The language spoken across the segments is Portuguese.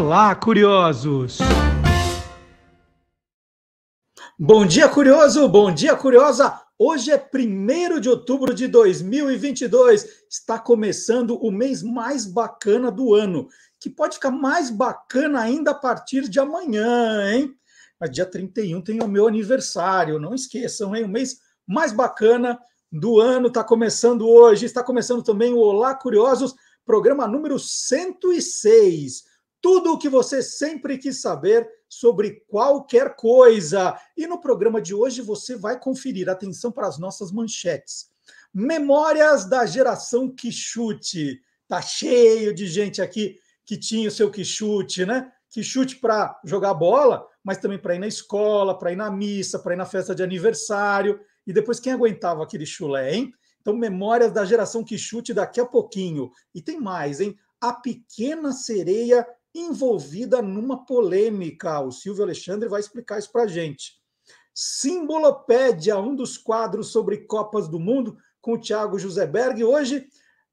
Olá, curiosos! Bom dia, curioso! Bom dia, curiosa! Hoje é 1 de outubro de 2022. Está começando o mês mais bacana do ano, que pode ficar mais bacana ainda a partir de amanhã, hein? Mas dia 31 tem o meu aniversário, não esqueçam, hein? O mês mais bacana do ano está começando hoje. Está começando também o Olá Curiosos, programa número 106 tudo o que você sempre quis saber sobre qualquer coisa. E no programa de hoje você vai conferir. Atenção para as nossas manchetes. Memórias da geração Quixute. Tá cheio de gente aqui que tinha o seu Quixute, né? Quixute para jogar bola, mas também para ir na escola, para ir na missa, para ir na festa de aniversário. E depois quem aguentava aquele chulé, hein? Então, memórias da geração Quixute daqui a pouquinho. E tem mais, hein? A Pequena Sereia envolvida numa polêmica. O Silvio Alexandre vai explicar isso para a gente. Simbolopédia, um dos quadros sobre Copas do Mundo, com o Thiago José Berg. Hoje,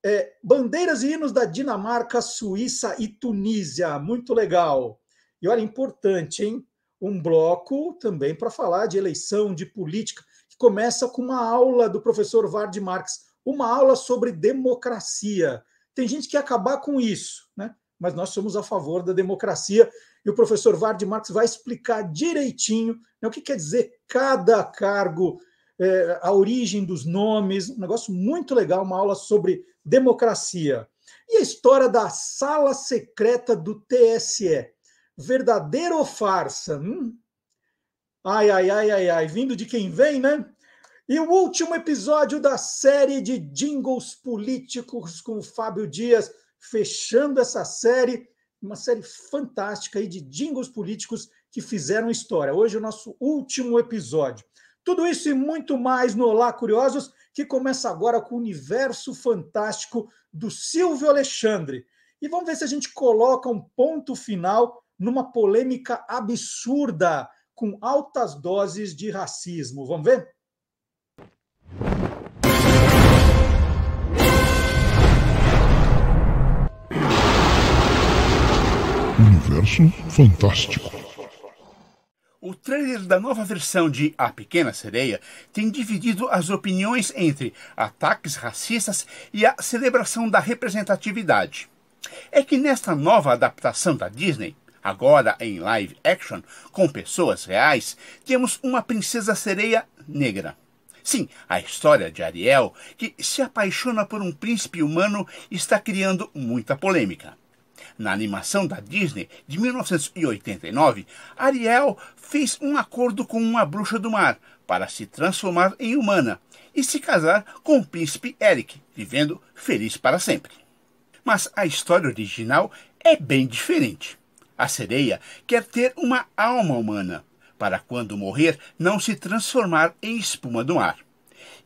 é, bandeiras e hinos da Dinamarca, Suíça e Tunísia. Muito legal. E olha, importante, hein? Um bloco também para falar de eleição, de política, que começa com uma aula do professor Vard Marx, uma aula sobre democracia. Tem gente que quer acabar com isso, né? mas nós somos a favor da democracia. E o professor Vardy Marx vai explicar direitinho né, o que quer dizer cada cargo, é, a origem dos nomes, um negócio muito legal, uma aula sobre democracia. E a história da sala secreta do TSE. Verdadeiro ou farsa? Hum? Ai, ai, ai, ai, ai, vindo de quem vem, né? E o último episódio da série de jingles políticos com o Fábio Dias fechando essa série, uma série fantástica aí de jingles políticos que fizeram história. Hoje é o nosso último episódio. Tudo isso e muito mais no Olá Curiosos, que começa agora com o universo fantástico do Silvio Alexandre. E vamos ver se a gente coloca um ponto final numa polêmica absurda com altas doses de racismo. Vamos ver? universo fantástico. O trailer da nova versão de A Pequena Sereia tem dividido as opiniões entre ataques racistas e a celebração da representatividade. É que nesta nova adaptação da Disney, agora em live action, com pessoas reais, temos uma princesa sereia negra. Sim, a história de Ariel, que se apaixona por um príncipe humano, está criando muita polêmica. Na animação da Disney de 1989, Ariel fez um acordo com uma bruxa do mar para se transformar em humana e se casar com o príncipe Eric, vivendo feliz para sempre. Mas a história original é bem diferente. A sereia quer ter uma alma humana para quando morrer não se transformar em espuma do mar.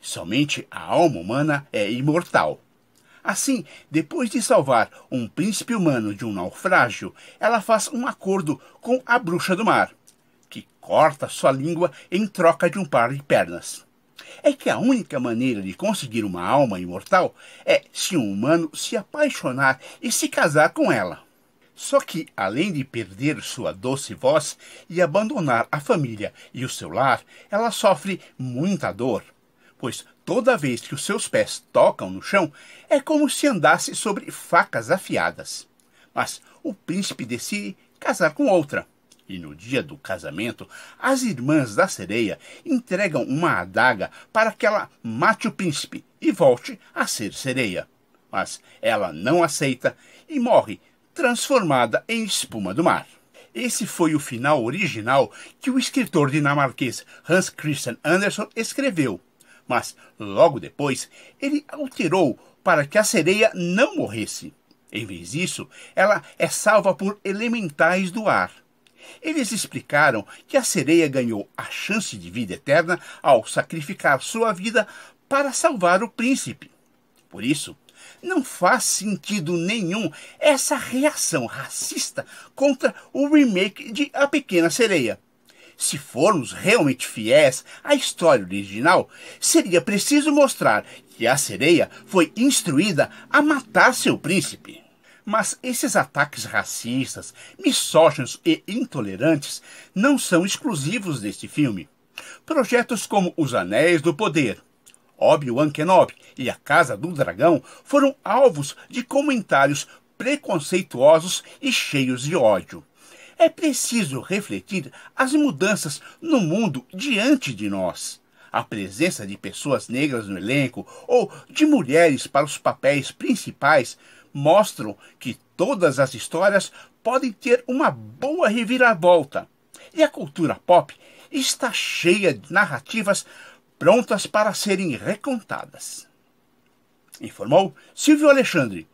Somente a alma humana é imortal Assim, depois de salvar um príncipe humano de um naufrágio, ela faz um acordo com a bruxa do mar, que corta sua língua em troca de um par de pernas. É que a única maneira de conseguir uma alma imortal é se um humano se apaixonar e se casar com ela. Só que, além de perder sua doce voz e abandonar a família e o seu lar, ela sofre muita dor, pois Toda vez que os seus pés tocam no chão, é como se andasse sobre facas afiadas. Mas o príncipe decide casar com outra. E no dia do casamento, as irmãs da sereia entregam uma adaga para que ela mate o príncipe e volte a ser sereia. Mas ela não aceita e morre, transformada em espuma do mar. Esse foi o final original que o escritor dinamarquês Hans Christian Andersen escreveu mas logo depois ele alterou para que a sereia não morresse. Em vez disso, ela é salva por elementais do ar. Eles explicaram que a sereia ganhou a chance de vida eterna ao sacrificar sua vida para salvar o príncipe. Por isso, não faz sentido nenhum essa reação racista contra o remake de A Pequena Sereia. Se formos realmente fiéis à história original, seria preciso mostrar que a sereia foi instruída a matar seu príncipe. Mas esses ataques racistas, misóginos e intolerantes não são exclusivos deste filme. Projetos como Os Anéis do Poder, Obi-Wan Kenobi e A Casa do Dragão foram alvos de comentários preconceituosos e cheios de ódio. É preciso refletir as mudanças no mundo diante de nós. A presença de pessoas negras no elenco ou de mulheres para os papéis principais mostram que todas as histórias podem ter uma boa reviravolta. E a cultura pop está cheia de narrativas prontas para serem recontadas. Informou Silvio Alexandre,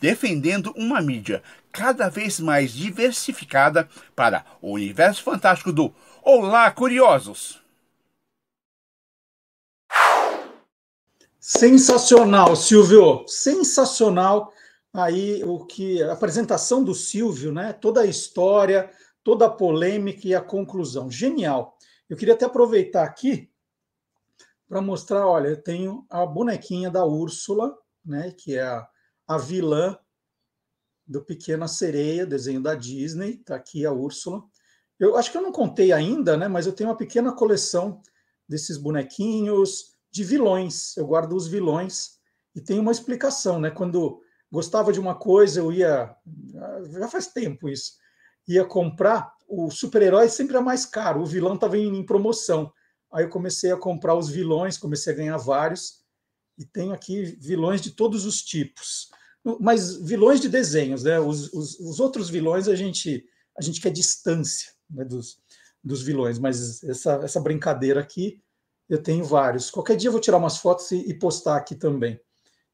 defendendo uma mídia cada vez mais diversificada para o universo fantástico do Olá Curiosos! Sensacional, Silvio! Sensacional aí o que a apresentação do Silvio, né? Toda a história, toda a polêmica e a conclusão. Genial. Eu queria até aproveitar aqui para mostrar, olha, eu tenho a bonequinha da Úrsula, né, que é a, a vilã do Pequena Sereia, desenho da Disney, está aqui a Úrsula. Eu acho que eu não contei ainda, né? Mas eu tenho uma pequena coleção desses bonequinhos de vilões. Eu guardo os vilões e tem uma explicação, né? Quando gostava de uma coisa, eu ia já faz tempo isso, ia comprar. O super-herói sempre é mais caro, o vilão estava em promoção. Aí eu comecei a comprar os vilões, comecei a ganhar vários e tenho aqui vilões de todos os tipos mas vilões de desenhos, né? Os, os, os outros vilões a gente a gente quer distância né, dos, dos vilões, mas essa, essa brincadeira aqui eu tenho vários. Qualquer dia eu vou tirar umas fotos e, e postar aqui também.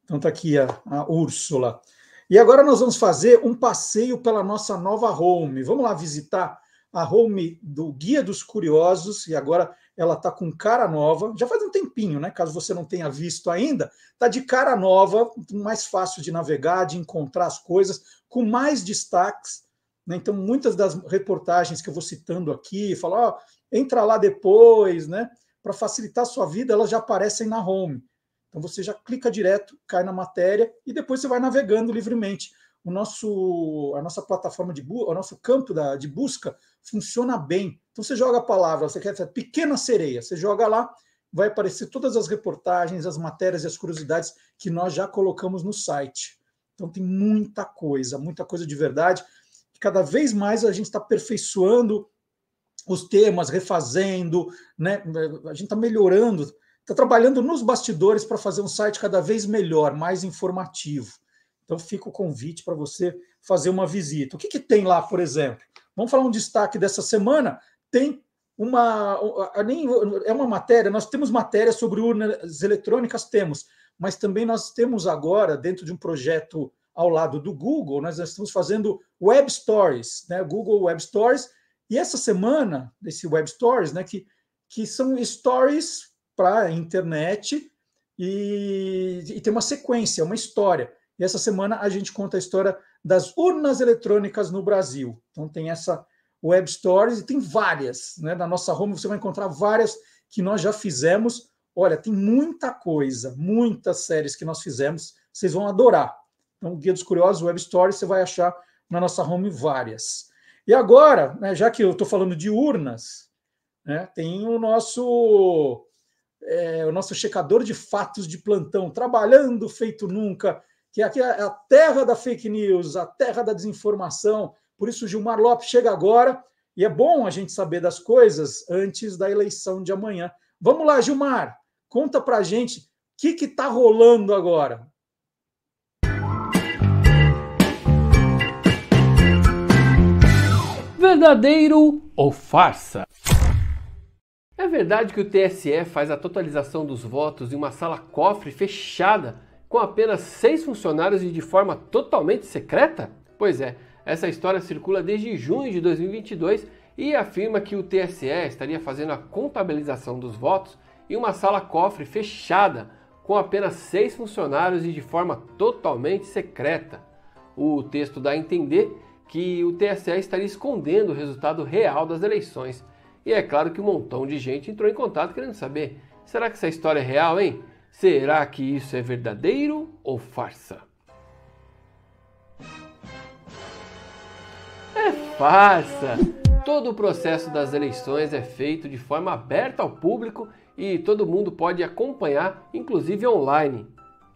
Então tá aqui a, a Úrsula. E agora nós vamos fazer um passeio pela nossa nova home. Vamos lá visitar a home do Guia dos Curiosos e agora ela está com cara nova, já faz um tempinho, né? Caso você não tenha visto ainda, está de cara nova, mais fácil de navegar, de encontrar as coisas, com mais destaques. Né? Então, muitas das reportagens que eu vou citando aqui, falar, ó, entra lá depois, né? Para facilitar a sua vida, elas já aparecem na home. Então você já clica direto, cai na matéria e depois você vai navegando livremente. O nosso, a nossa plataforma de bu o nosso campo da, de busca funciona bem. Então você joga a palavra, você quer pequena sereia, você joga lá, vai aparecer todas as reportagens, as matérias e as curiosidades que nós já colocamos no site. Então tem muita coisa, muita coisa de verdade. cada vez mais a gente está aperfeiçoando os temas, refazendo, né? A gente está melhorando, está trabalhando nos bastidores para fazer um site cada vez melhor, mais informativo. Então fica o convite para você fazer uma visita. O que, que tem lá, por exemplo? Vamos falar um destaque dessa semana? Tem uma. Nem, é uma matéria, nós temos matéria sobre urnas eletrônicas, temos, mas também nós temos agora, dentro de um projeto ao lado do Google, nós estamos fazendo Web Stories, né? Google Web Stories, e essa semana, esse Web Stories, né, que, que são stories para a internet e, e tem uma sequência, uma história. E essa semana a gente conta a história das urnas eletrônicas no Brasil. Então tem essa Web Stories e tem várias, né? Na nossa home você vai encontrar várias que nós já fizemos. Olha, tem muita coisa, muitas séries que nós fizemos, vocês vão adorar. Então, Guia dos Curiosos, Web Stories, você vai achar na nossa home várias. E agora, né, já que eu estou falando de urnas, né, tem o nosso é, o nosso checador de fatos de plantão, trabalhando feito nunca, que aqui é a terra da fake news, a terra da desinformação. Por isso, Gilmar Lopes chega agora e é bom a gente saber das coisas antes da eleição de amanhã. Vamos lá, Gilmar, conta para gente o que está rolando agora. Verdadeiro ou farsa? É verdade que o TSE faz a totalização dos votos em uma sala cofre fechada com apenas seis funcionários e de forma totalmente secreta? Pois é, essa história circula desde junho de 2022 e afirma que o TSE estaria fazendo a contabilização dos votos em uma sala-cofre fechada, com apenas seis funcionários e de forma totalmente secreta. O texto dá a entender que o TSE estaria escondendo o resultado real das eleições. E é claro que um montão de gente entrou em contato querendo saber: será que essa história é real, hein? Será que isso é verdadeiro ou farsa? É farsa! Todo o processo das eleições é feito de forma aberta ao público e todo mundo pode acompanhar, inclusive online.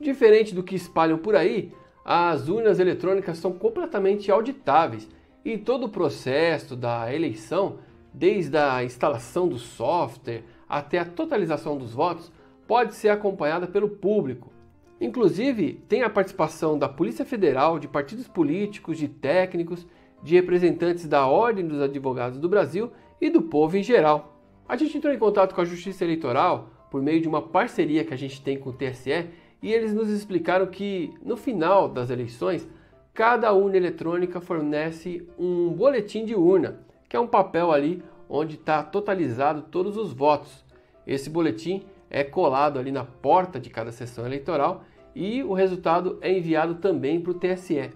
Diferente do que espalham por aí, as urnas eletrônicas são completamente auditáveis e todo o processo da eleição, desde a instalação do software até a totalização dos votos, pode ser acompanhada pelo público. Inclusive, tem a participação da Polícia Federal, de partidos políticos, de técnicos, de representantes da Ordem dos Advogados do Brasil e do povo em geral. A gente entrou em contato com a Justiça Eleitoral por meio de uma parceria que a gente tem com o TSE e eles nos explicaram que no final das eleições, cada urna eletrônica fornece um boletim de urna, que é um papel ali onde está totalizado todos os votos. Esse boletim é colado ali na porta de cada sessão eleitoral e o resultado é enviado também para o TSE.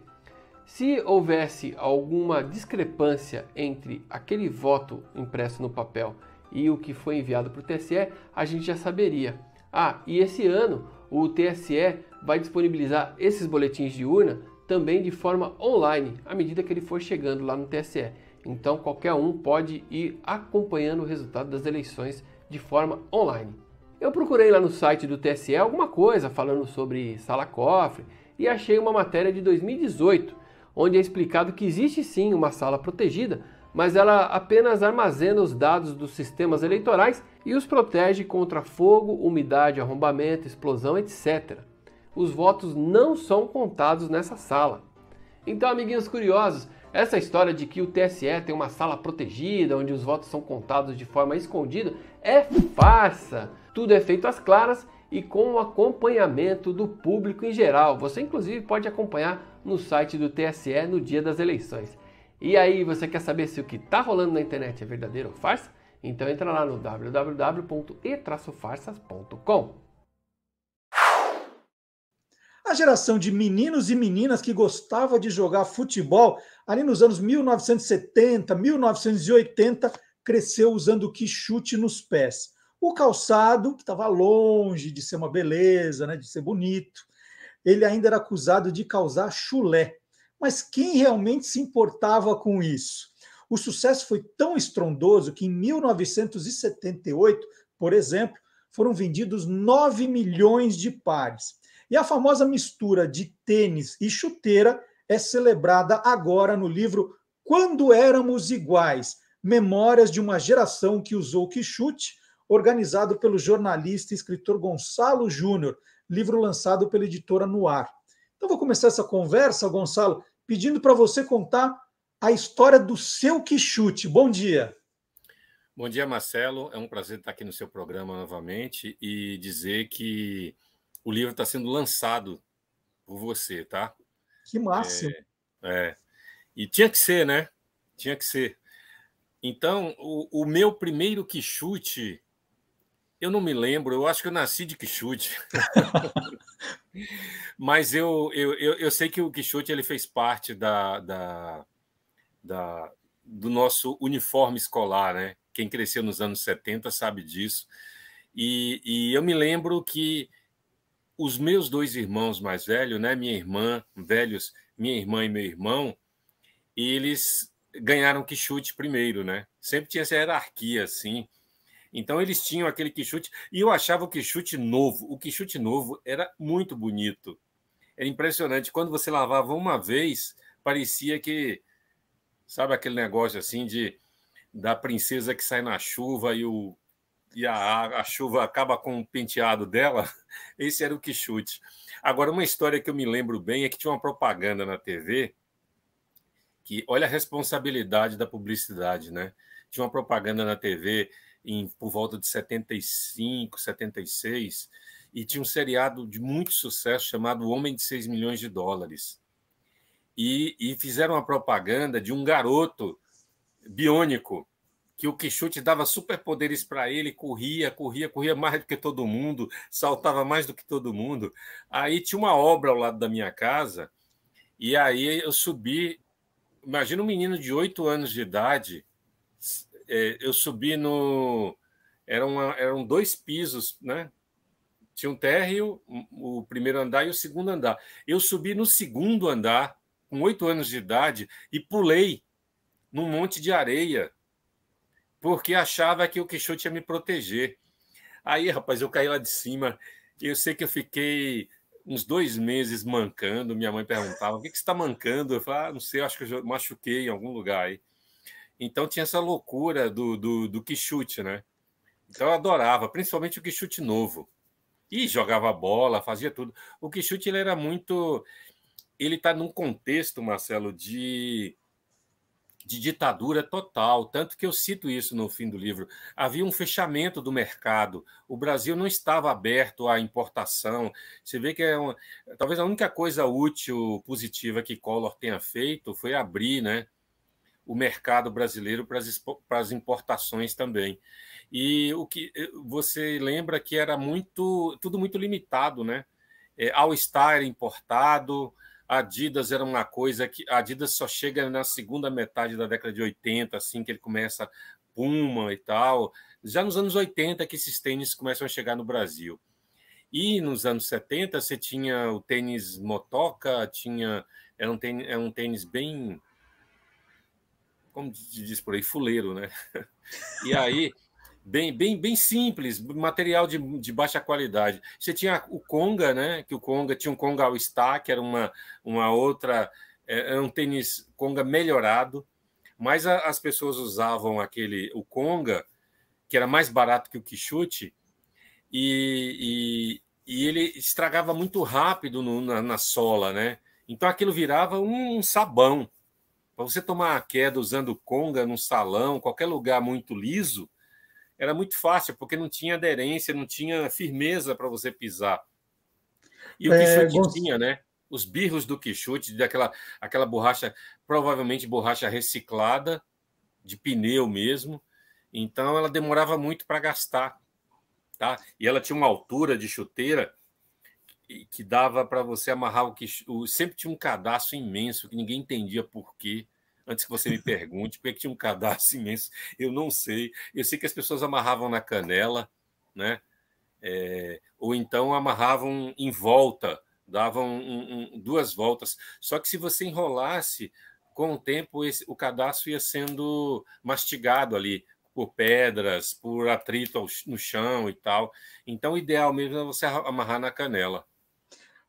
Se houvesse alguma discrepância entre aquele voto impresso no papel e o que foi enviado para o TSE, a gente já saberia. Ah, e esse ano o TSE vai disponibilizar esses boletins de urna também de forma online, à medida que ele for chegando lá no TSE. Então qualquer um pode ir acompanhando o resultado das eleições de forma online. Eu procurei lá no site do TSE alguma coisa falando sobre sala-cofre e achei uma matéria de 2018, onde é explicado que existe sim uma sala protegida, mas ela apenas armazena os dados dos sistemas eleitorais e os protege contra fogo, umidade, arrombamento, explosão, etc. Os votos não são contados nessa sala. Então, amiguinhos curiosos, essa história de que o TSE tem uma sala protegida onde os votos são contados de forma escondida é farsa. Tudo é feito às claras e com o acompanhamento do público em geral. Você, inclusive, pode acompanhar no site do TSE no dia das eleições. E aí, você quer saber se o que está rolando na internet é verdadeiro ou farsa? Então entra lá no www.e-farsas.com. A geração de meninos e meninas que gostava de jogar futebol ali nos anos 1970, 1980, cresceu usando o que chute nos pés. O calçado, que estava longe de ser uma beleza, né, de ser bonito, ele ainda era acusado de causar chulé. Mas quem realmente se importava com isso? O sucesso foi tão estrondoso que em 1978, por exemplo, foram vendidos 9 milhões de pares. E a famosa mistura de tênis e chuteira é celebrada agora no livro Quando Éramos Iguais Memórias de uma Geração que Usou Que Chute, organizado pelo jornalista e escritor Gonçalo Júnior, livro lançado pela editora Noir. Então vou começar essa conversa, Gonçalo, pedindo para você contar a história do seu quixute. Bom dia. Bom dia, Marcelo. É um prazer estar aqui no seu programa novamente e dizer que o livro está sendo lançado por você, tá? Que máximo! É, é. E tinha que ser, né? Tinha que ser. Então, o, o meu primeiro quixute eu não me lembro, eu acho que eu nasci de Quixote. Mas eu, eu, eu, eu, sei que o Quixote ele fez parte da, da, da, do nosso uniforme escolar, né? Quem cresceu nos anos 70 sabe disso. E, e eu me lembro que os meus dois irmãos mais velhos, né? Minha irmã, velhos, minha irmã e meu irmão, eles ganharam Quixote primeiro, né? Sempre tinha essa hierarquia assim então eles tinham aquele quichute e eu achava o quichute novo. O quichute novo era muito bonito. Era impressionante. Quando você lavava uma vez, parecia que sabe aquele negócio assim de da princesa que sai na chuva e o e a, a chuva acaba com o penteado dela. Esse era o quichute. Agora uma história que eu me lembro bem é que tinha uma propaganda na TV que olha a responsabilidade da publicidade, né? Tinha uma propaganda na TV em, por volta de 75, 76, e tinha um seriado de muito sucesso chamado Homem de 6 milhões de dólares. E, e fizeram uma propaganda de um garoto biônico, que o Quixote dava superpoderes para ele, corria, corria, corria mais do que todo mundo, saltava mais do que todo mundo. Aí tinha uma obra ao lado da minha casa, e aí eu subi. Imagina um menino de oito anos de idade é, eu subi no. Era uma, eram dois pisos, né? Tinha um térreo, o primeiro andar e o segundo andar. Eu subi no segundo andar, com oito anos de idade, e pulei num monte de areia, porque achava que o Quixote ia me proteger. Aí, rapaz, eu caí lá de cima. Eu sei que eu fiquei uns dois meses mancando. Minha mãe perguntava: o que, que você está mancando? Eu falava: ah, não sei, acho que eu machuquei em algum lugar aí. Então tinha essa loucura do, do, do que chute, né? Então eu adorava, principalmente o que chute novo. E jogava bola, fazia tudo. O que chute ele era muito. Ele está num contexto, Marcelo, de de ditadura total, tanto que eu cito isso no fim do livro. Havia um fechamento do mercado, o Brasil não estava aberto à importação. Você vê que é uma, talvez a única coisa útil, positiva que Collor tenha feito foi abrir, né? o mercado brasileiro para as, para as importações também. E o que eh, você lembra que era muito tudo muito limitado, né? É, All Star era importado, Adidas era uma coisa que Adidas só chega na segunda metade da década de 80, assim que ele começa Puma e tal. Já nos anos 80 que esses tênis começam a chegar no Brasil. E nos anos 70 você tinha o tênis motoca, tinha era um tênis, era é um tênis bem como diz por aí, fuleiro, né? E aí, bem, bem, bem simples, material de, de baixa qualidade. Você tinha o Conga, né? Que o Conga tinha um Conga All Star, que era uma, uma outra, era é, é um tênis Conga melhorado, mas a, as pessoas usavam aquele, o Conga, que era mais barato que o Quixote, e, e, e ele estragava muito rápido no, na, na sola, né? Então aquilo virava um sabão para você tomar a queda usando conga num salão, qualquer lugar muito liso, era muito fácil, porque não tinha aderência, não tinha firmeza para você pisar. E o é, gost... tinha, né? Os birros do Quixote, daquela aquela borracha, provavelmente borracha reciclada, de pneu mesmo. Então ela demorava muito para gastar. Tá? E ela tinha uma altura de chuteira que dava para você amarrar o que sempre tinha um cadastro imenso que ninguém entendia por quê antes que você me pergunte, porque tinha um cadastro imenso, eu não sei. Eu sei que as pessoas amarravam na canela, né? É, ou então amarravam em volta, davam um, um, duas voltas. Só que se você enrolasse, com o tempo esse, o cadastro ia sendo mastigado ali por pedras, por atrito ao, no chão e tal. Então, o ideal mesmo é você amarrar na canela.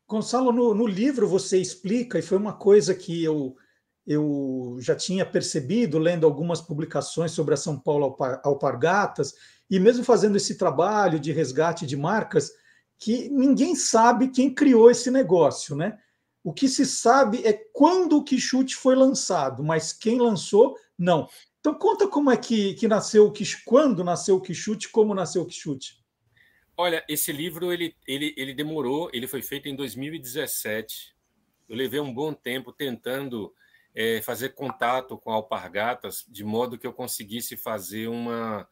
Gonçalo, no, no livro você explica, e foi uma coisa que eu eu já tinha percebido, lendo algumas publicações sobre a São Paulo Alpargatas, e mesmo fazendo esse trabalho de resgate de marcas, que ninguém sabe quem criou esse negócio, né? O que se sabe é quando o Quixute foi lançado, mas quem lançou, não. Então conta como é que, que nasceu o Quixute, quando nasceu o Quixute, como nasceu o Quixute. Olha, esse livro ele, ele, ele demorou, ele foi feito em 2017. Eu levei um bom tempo tentando é, fazer contato com a Alpargatas, de modo que eu conseguisse fazer uma,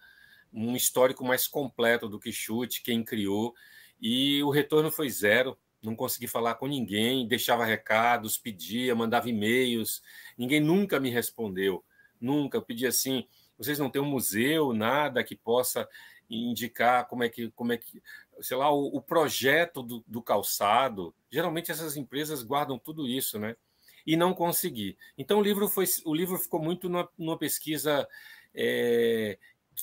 um histórico mais completo do que chute, quem criou, e o retorno foi zero. Não consegui falar com ninguém, deixava recados, pedia, mandava e-mails, ninguém nunca me respondeu, nunca. Eu pedi assim: vocês não têm um museu, nada que possa indicar como é que, como é que sei lá, o, o projeto do, do calçado. Geralmente essas empresas guardam tudo isso, né? e não consegui. Então o livro, foi, o livro ficou muito numa, numa pesquisa é,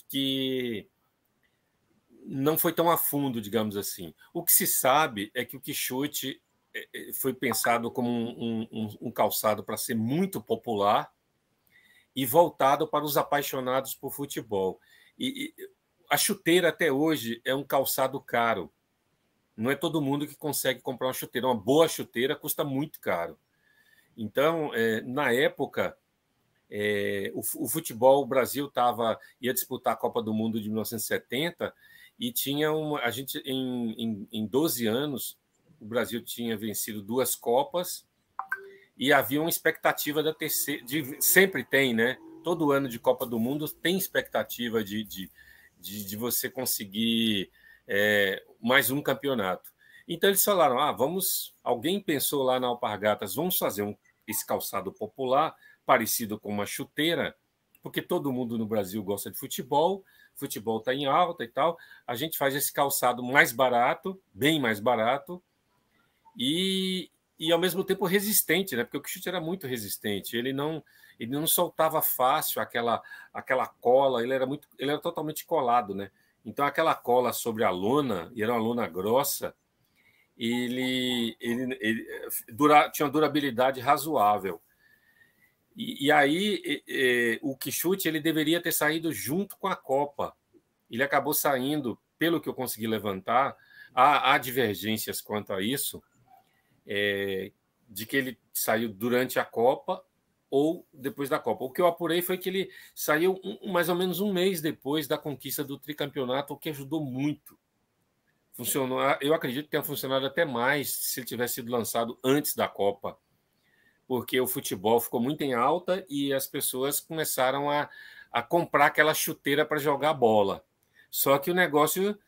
que não foi tão a fundo, digamos assim. O que se sabe é que o Quixote é, é, foi pensado como um, um, um calçado para ser muito popular e voltado para os apaixonados por futebol. E, e, a chuteira até hoje é um calçado caro. Não é todo mundo que consegue comprar uma chuteira. Uma boa chuteira custa muito caro. Então, é, na época, é, o, o, futebol, o Brasil tava, ia disputar a Copa do Mundo de 1970 e tinha uma. A gente, em, em, em 12 anos, o Brasil tinha vencido duas Copas e havia uma expectativa da terceira. De, sempre tem, né? Todo ano de Copa do Mundo tem expectativa de, de, de, de você conseguir é, mais um campeonato. Então eles falaram: ah, vamos. Alguém pensou lá na Alpargatas, vamos fazer um esse calçado popular, parecido com uma chuteira, porque todo mundo no Brasil gosta de futebol, futebol está em alta e tal. A gente faz esse calçado mais barato, bem mais barato, e, e ao mesmo tempo resistente, né? Porque o chute era muito resistente, ele não ele não soltava fácil aquela aquela cola, ele era muito ele era totalmente colado, né? Então aquela cola sobre a lona, e era uma lona grossa, ele, ele, ele eh, dura, tinha uma durabilidade razoável. E, e aí é, o Kichute ele deveria ter saído junto com a Copa. Ele acabou saindo, pelo que eu consegui levantar, há, há divergências quanto a isso, é, de que ele saiu durante a Copa ou depois da Copa. O que eu apurei foi que ele saiu um, mais ou menos um mês depois da conquista do tricampeonato, o que ajudou muito funcionou. Ah, eu acredito que tenha funcionado até mais se ele tivesse sido lançado antes da Copa, porque o futebol ficou muito em alta e as pessoas começaram a, a comprar aquela chuteira para jogar bola. Só que o negócio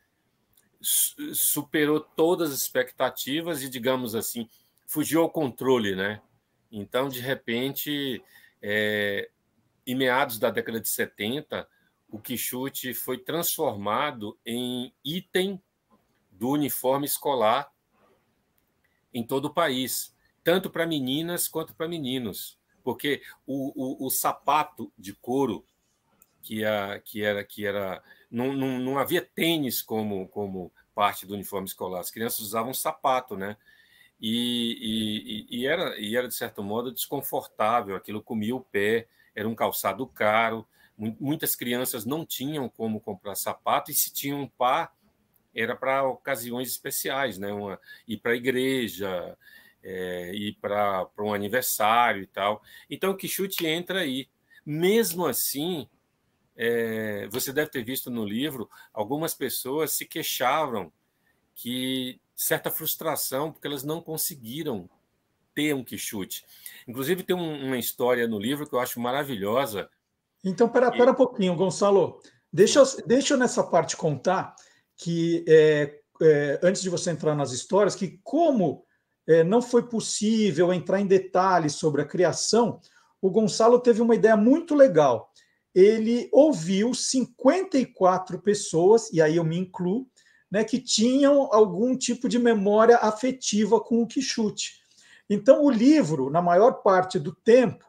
superou todas as expectativas e, digamos assim, fugiu ao controle, né? Então, de repente, é, em meados da década de 70, o Quixote foi transformado em item do uniforme escolar em todo o país, tanto para meninas quanto para meninos, porque o, o, o, sapato de couro que, a, que era que era não, não, não havia tênis como como parte do uniforme escolar, as crianças usavam sapato, né? E, e, e, era, e era, de certo modo, desconfortável, aquilo comia o pé, era um calçado caro, muitas crianças não tinham como comprar sapato, e se tinham um par, era para ocasiões especiais, né? Uma, ir para a igreja, é, ir para um aniversário e tal. Então, o Quixote entra aí. Mesmo assim, é, você deve ter visto no livro, algumas pessoas se queixavam que certa frustração, porque elas não conseguiram ter um Quixote. Inclusive, tem um, uma história no livro que eu acho maravilhosa. Então, pera, pera um pouquinho, Gonçalo. Deixa eu, deixa eu nessa parte contar que é, é, antes de você entrar nas histórias, que como é, não foi possível entrar em detalhes sobre a criação, o Gonçalo teve uma ideia muito legal. Ele ouviu 54 pessoas, e aí eu me incluo, né, que tinham algum tipo de memória afetiva com o Quixote. Então, o livro, na maior parte do tempo,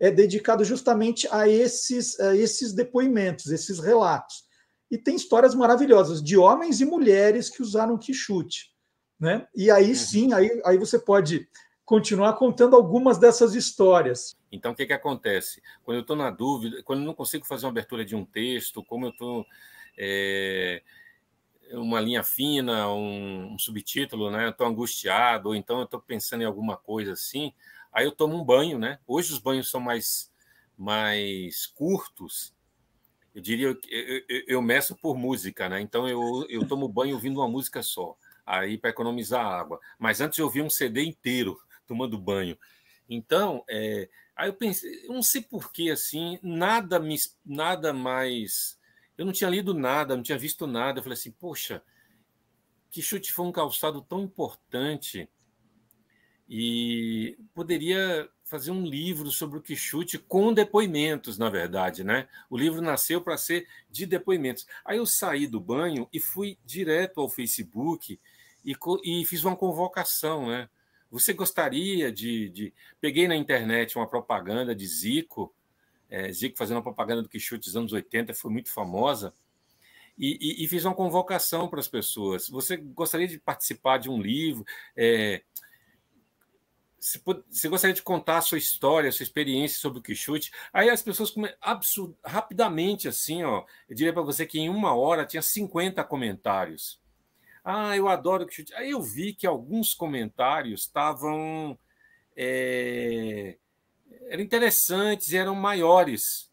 é dedicado justamente a esses, a esses depoimentos, esses relatos. E tem histórias maravilhosas de homens e mulheres que usaram quichute. Né? E aí uhum. sim, aí, aí você pode continuar contando algumas dessas histórias. Então, o que, que acontece? Quando eu estou na dúvida, quando eu não consigo fazer uma abertura de um texto, como eu estou. Eh, é, uma linha fina, um, um subtítulo, né? Eu estou angustiado, ou então eu estou pensando em alguma coisa assim. Aí eu tomo um banho, né? Hoje os banhos são mais, mais curtos, eu diria que eu, eu, meço por música, né? Então eu, eu tomo banho ouvindo uma música só, aí para economizar água. Mas antes eu ouvia um CD inteiro tomando banho. Então, é, aí eu pensei, eu não sei porquê, assim, nada, me, nada mais. Eu não tinha lido nada, não tinha visto nada. Eu falei assim, poxa, que chute foi um calçado tão importante e poderia fazer um livro sobre o Quixote com depoimentos, na verdade, né? O livro nasceu para ser de depoimentos. Aí eu saí do banho e fui direto ao Facebook e, e fiz uma convocação, né? Você gostaria de, de, Peguei na internet uma propaganda de Zico, é, Zico fazendo uma propaganda do Quixote dos anos 80, foi muito famosa, e, e, e fiz uma convocação para as pessoas. Você gostaria de participar de um livro? É, se, se gostaria de contar a sua história, a sua experiência sobre o Quixote, aí as pessoas absurd, rapidamente, assim, ó, eu diria para você que em uma hora tinha 50 comentários. Ah, eu adoro o Quixote. Aí eu vi que alguns comentários estavam. É, eram interessantes, eram maiores,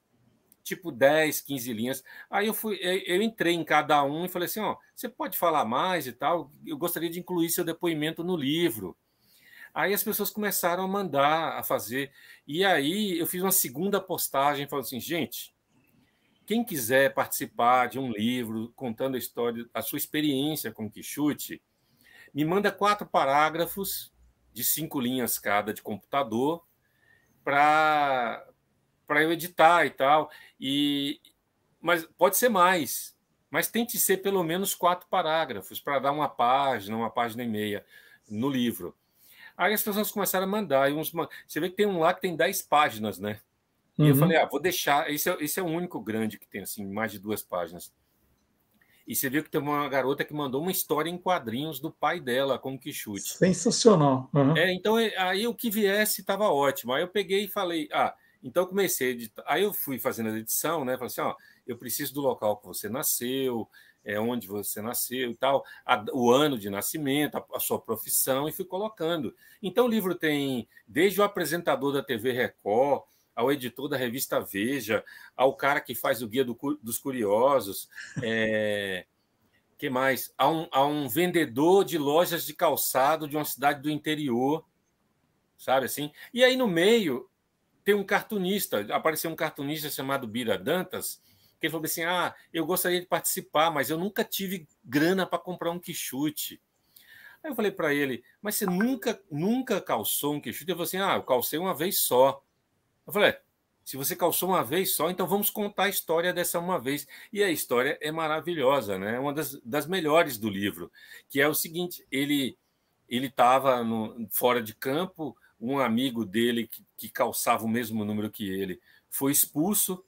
tipo 10, 15 linhas. Aí eu fui, eu entrei em cada um e falei assim: ó, você pode falar mais e tal, eu gostaria de incluir seu depoimento no livro. Aí as pessoas começaram a mandar, a fazer. E aí eu fiz uma segunda postagem falando assim, gente, quem quiser participar de um livro contando a história, a sua experiência com o Quixute, me manda quatro parágrafos de cinco linhas cada de computador para para eu editar e tal. E mas pode ser mais, mas tente ser pelo menos quatro parágrafos para dar uma página, uma página e meia no livro. Aí as pessoas começaram a mandar. E uns, você vê que tem um lá que tem 10 páginas, né? E eu uhum. falei, ah, vou deixar. Esse é, esse é o único grande que tem, assim, mais de duas páginas. E você viu que tem uma garota que mandou uma história em quadrinhos do pai dela com o Quixote. Sensacional. Uhum. É, então é, aí o que viesse estava ótimo. Aí eu peguei e falei, ah, então comecei a editar. Aí eu fui fazendo a edição, né? Falei assim, ó, eu preciso do local que você nasceu, é, onde você nasceu e tal, a, o ano de nascimento, a, a, sua profissão, e fui colocando. Então o livro tem desde o apresentador da TV Record, ao editor da revista Veja, ao cara que faz o Guia do, dos Curiosos, é, que mais? A um, a um vendedor de lojas de calçado de uma cidade do interior, sabe assim? E aí no meio tem um cartunista, apareceu um cartunista chamado Bira Dantas, porque ele falou assim: ah, eu gostaria de participar, mas eu nunca tive grana para comprar um quichute. Aí eu falei para ele: mas você nunca, nunca calçou um quichute? Ele falou assim: ah, eu calcei uma vez só. Eu falei: é, se você calçou uma vez só, então vamos contar a história dessa uma vez. E a história é maravilhosa, né? É uma das, das melhores do livro, que é o seguinte: ele ele estava fora de campo, um amigo dele que, que calçava o mesmo número que ele foi expulso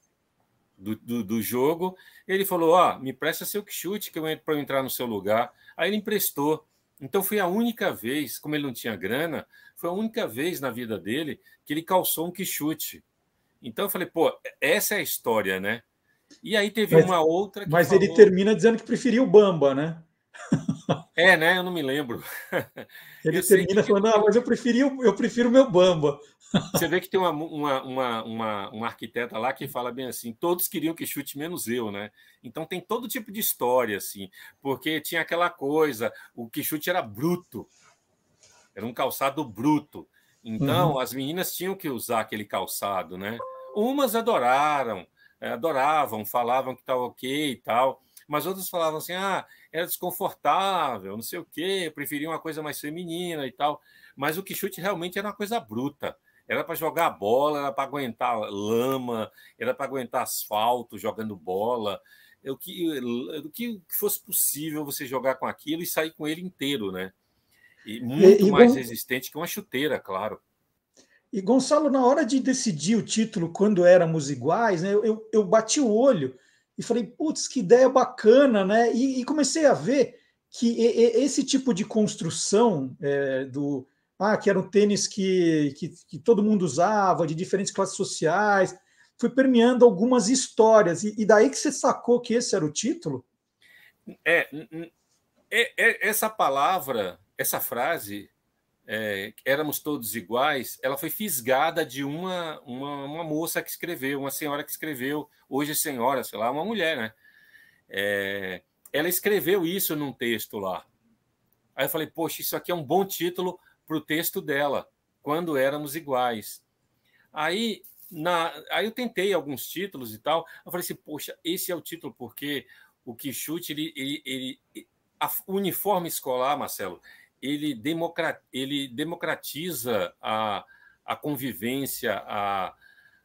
do, do, do jogo. Ele falou: Ó, oh, me presta seu chute que eu entro para entrar no seu lugar. Aí ele emprestou. Então foi a única vez, como ele não tinha grana, foi a única vez na vida dele que ele calçou um que chute. Então eu falei, pô, essa é a história, né? E aí teve mas, uma outra. mas falou... ele termina dizendo que preferia o Bamba, né? É, né? Eu não me lembro. Ele eu termina que... falando, ah, mas eu preferi, eu prefiro meu Bamba. Você vê que tem uma, uma, uma, uma, uma arquiteta lá que fala bem assim, todos queriam que chute menos eu, né? Então tem todo tipo de história, assim, porque tinha aquela coisa, o que chute era bruto, era um calçado bruto. Então uhum. as meninas tinham que usar aquele calçado, né? Umas adoraram, eh, adoravam, falavam que estava ok e tal mas outras falavam assim: ah, era é desconfortável, não sei o quê, preferia uma coisa mais feminina e tal. Mas o que chute realmente era uma coisa bruta. Era para jogar bola, era para aguentar lama, era para aguentar asfalto jogando bola. É o que, é o que fosse possível você jogar com aquilo e sair com ele inteiro, né? E muito e, e mais Gon... resistente que uma chuteira, claro. E Gonçalo, na hora de decidir o título, quando éramos iguais, né, eu, eu bati o olho e falei, putz, que ideia bacana, né? E, e, comecei a ver que esse tipo de construção é, do. Ah, que era um tênis que, que, que, todo mundo usava, de diferentes classes sociais, foi permeando algumas histórias. E, e daí que você sacou que esse era o título? É, é, é essa palavra, essa frase, é, éramos todos iguais, ela foi fisgada de uma, uma, uma, moça que escreveu, uma senhora que escreveu, hoje senhora, sei lá, uma mulher, né? É, ela escreveu isso num texto lá. Aí eu falei, poxa, isso aqui é um bom título para o texto dela, quando éramos iguais. Aí, na, aí eu tentei alguns títulos e tal, eu falei assim, poxa, esse é o título, porque o Quixote, ele, ele, ele a, o uniforme escolar, Marcelo, ele, democrat, ele democratiza a, a convivência, a,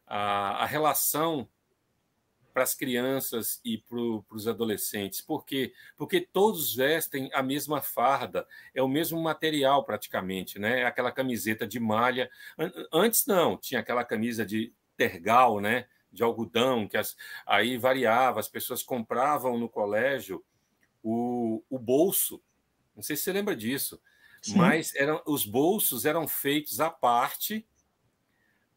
a, a relação para as crianças e para os adolescentes. Por quê? Porque todos vestem a mesma farda, é o mesmo material praticamente, né? É aquela camiseta de malha. Antes não, tinha aquela camisa de tergal, né? De algodão, que as, aí variava, as pessoas compravam no colégio o, o bolso não sei se você lembra disso. Sim. Mas eram, os bolsos eram feitos à parte.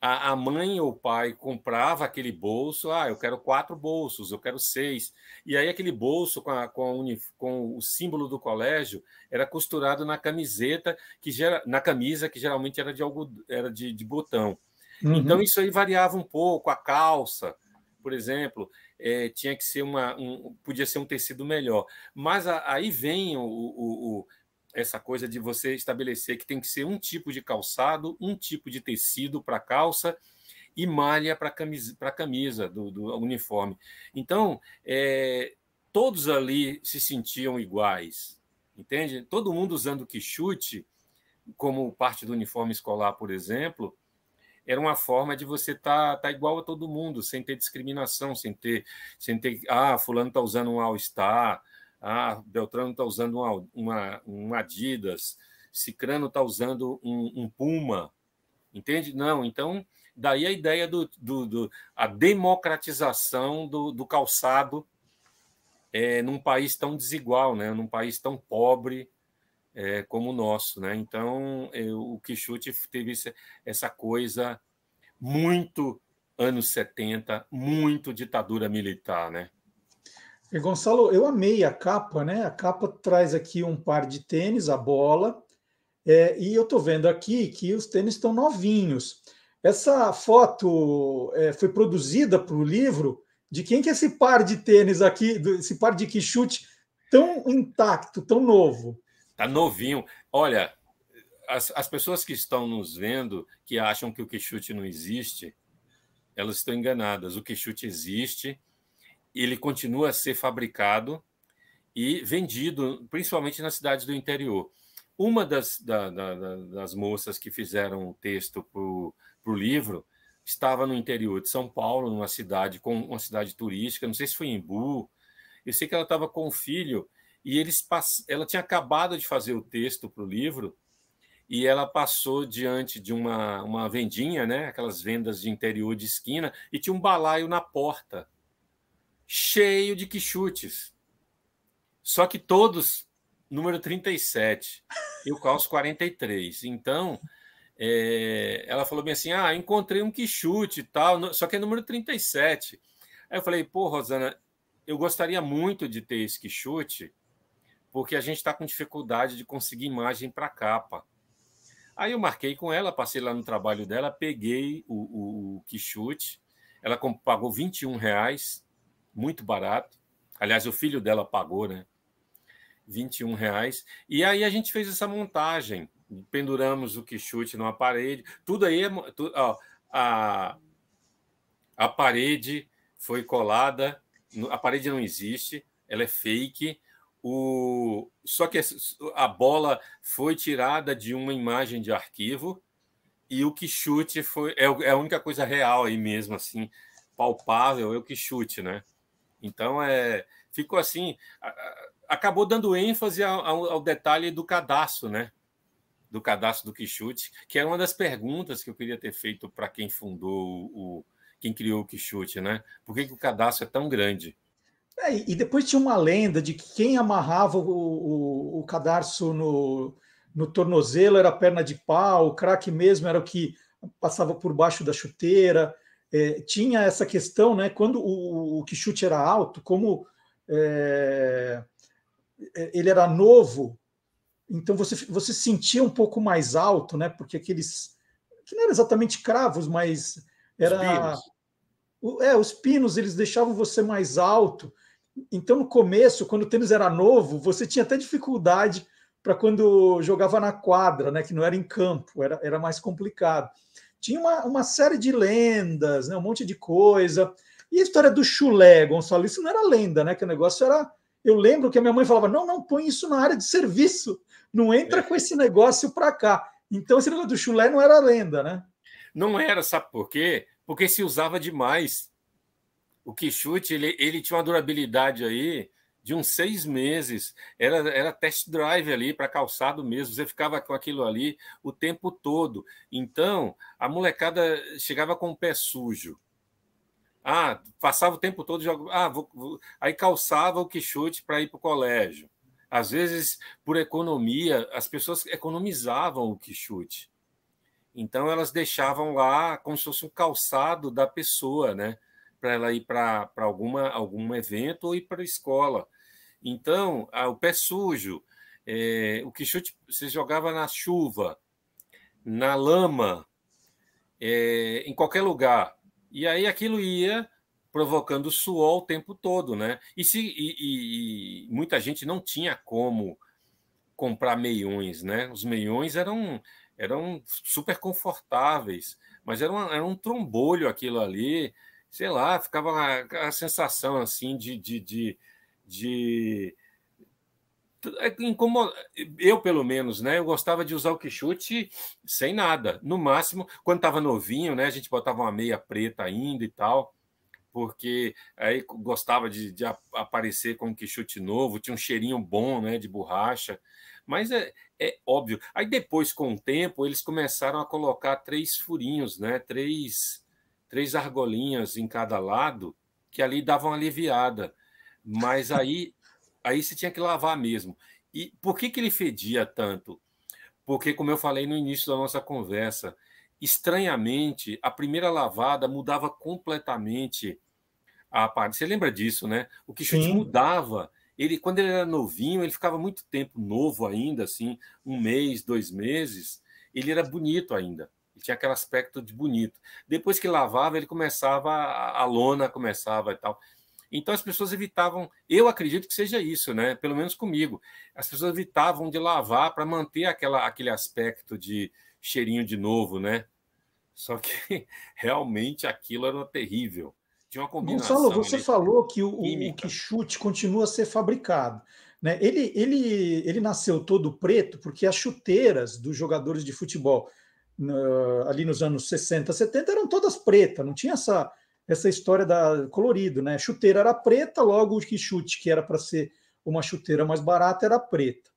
A, a mãe ou o pai comprava aquele bolso. Ah, eu quero quatro bolsos, eu quero seis. E aí aquele bolso com, a, com, a com o símbolo do colégio era costurado na camiseta que gera, na camisa que geralmente era de algo era de, de botão. Uhum. Então isso aí variava um pouco a calça, por exemplo é, tinha que ser uma. Um, podia ser um tecido melhor. Mas a, aí vem o, o, o, essa coisa de você estabelecer que tem que ser um tipo de calçado, um tipo de tecido para calça e malha para a camisa, para camisa do, do uniforme. Então, é, todos ali se sentiam iguais, entende? Todo mundo usando o que chute como parte do uniforme escolar, por exemplo, era uma forma de você estar tá, tá igual a todo mundo, sem ter discriminação, sem ter, sem ter ah, fulano está usando um All-Star, ah, Beltrano está usando uma, uma, um Adidas, Cicrano está usando um, um, Puma, entende? Não, então, daí a ideia do, do, do a democratização do, do calçado é, num país tão desigual, né? num país tão pobre, é, como o nosso. Né? Então, eu, o Quixote teve essa coisa muito anos 70, muito ditadura militar. Né? E, Gonçalo, eu amei a capa, né? A capa traz aqui um par de tênis, a bola, é, e eu estou vendo aqui que os tênis estão novinhos. Essa foto é, foi produzida para o livro de quem que é esse par de tênis aqui, esse par de quichute tão intacto, tão novo? Tá novinho. Olha, as, as pessoas que estão nos vendo, que acham que o Quixute não existe, elas estão enganadas. O Quixute existe, ele continua a ser fabricado e vendido, principalmente nas cidades do interior. Uma das, da, da, das moças que fizeram o texto para o livro estava no interior de São Paulo, numa cidade, com uma cidade turística, não sei se foi em Embu, eu sei que ela estava com um filho e eles pass... ela tinha acabado de fazer o texto para o livro e ela passou diante de uma, uma vendinha, né? aquelas vendas de interior de esquina, e tinha um balaio na porta, cheio de quichutes. Só que todos, número 37, e o Caos 43. Então, é, ela falou bem assim: ah, encontrei um quichute e tal, só que é número 37. Aí eu falei, pô, Rosana, eu gostaria muito de ter esse quichute, porque a gente está com dificuldade de conseguir imagem para capa. Aí eu marquei com ela, passei lá no trabalho dela, peguei o, o, o Quixote, ela pagou 21 reais, muito barato. Aliás, o filho dela pagou, né? 21 reais. E aí a gente fez essa montagem, penduramos o Quixote numa parede, tudo aí, é ó, a, a parede foi colada, a parede não existe, ela é fake, o... Só que a bola foi tirada de uma imagem de arquivo e o que chute foi é, é a única coisa real aí mesmo, assim, palpável, é o que chute, né? Então é ficou assim, acabou dando ênfase ao, detalhe do cadastro, né? Do cadastro do que chute, que era uma das perguntas que eu queria ter feito para quem fundou o, quem criou o que chute, né? Por que, que o cadastro é tão grande? É, e depois tinha uma lenda de que quem amarrava o, o, o cadarço no, no tornozelo era perna de pau, o craque mesmo era o que passava por baixo da chuteira. É, tinha essa questão, né? Quando o, o chute era alto, como é, é, ele era novo, então você, você sentia um pouco mais alto, né? Porque aqueles que não eram exatamente cravos, mas era os pinos. é os pinos eles deixavam você mais alto. Então, no começo, quando o tênis era novo, você tinha até dificuldade para quando jogava na quadra, né, que não era em campo, era, era mais complicado. Tinha uma, uma série de lendas, né, um monte de coisa. E a história do chulé, Gonçalo, isso não era lenda, né? Que o negócio era. Eu lembro que a minha mãe falava: não, não, põe isso na área de serviço, não entra é. com esse negócio para cá. Então, esse negócio do chulé não era lenda, né? Não era, sabe por quê? Porque se usava demais o Kixute, ele, ele tinha uma durabilidade aí de uns seis meses. Era, era test drive ali para calçado mesmo. Você ficava com aquilo ali o tempo todo. Então, a molecada chegava com o pé sujo. Ah, passava o tempo todo jogando. Ah, vou, vou... aí calçava o Quixote para ir para o colégio. Às vezes, por economia, as pessoas economizavam o Quixote. Então, elas deixavam lá como se fosse um calçado da pessoa, né? para ela ir para alguma algum evento ou ir para a escola. Então, o pé sujo, é, o que você jogava na chuva, na lama, é, em qualquer lugar. E aí aquilo ia provocando suor o tempo todo, né? E, se, e, e, e muita gente não tinha como comprar meiões, né? Os meiões eram eram super confortáveis, mas era, uma, era um trombolho aquilo ali sei lá, ficava a sensação assim de, de, de, de... É Incomoda... eu pelo menos, né? Eu gostava de usar o quichute sem nada. No máximo, quando estava novinho, né? A gente botava uma meia preta ainda e tal, porque aí gostava de, de aparecer com que quichute novo, tinha um cheirinho bom, né? De borracha. Mas é, é óbvio. Aí depois, com o tempo, eles começaram a colocar três furinhos, né? Três três argolinhas em cada lado, que ali davam aliviada. Mas aí, aí se tinha que lavar mesmo. E por que, que ele fedia tanto? Porque, como eu falei no início da nossa conversa, estranhamente, a primeira lavada mudava completamente a aparência. Você lembra disso, né? O que Sim. mudava. Ele, quando ele era novinho, ele ficava muito tempo novo ainda, assim, um mês, dois meses. Ele era bonito ainda. Ele tinha aquele aspecto de bonito. Depois que lavava, ele começava, a lona começava e tal. Então as pessoas evitavam, eu acredito que seja isso, né? Pelo menos comigo. As pessoas evitavam de lavar para manter aquela, aquele aspecto de cheirinho de novo, né? Só que realmente aquilo era terrível. Tinha uma combinação. Gonçalo, você falou que o, o chute continua a ser fabricado. Né? Ele, ele, ele nasceu todo preto porque as chuteiras dos jogadores de futebol ali nos anos 60, 70, eram todas pretas, não tinha essa, essa história da colorido, né? Chuteira era preta, logo que chute, que era para ser uma chuteira mais barata, era preta.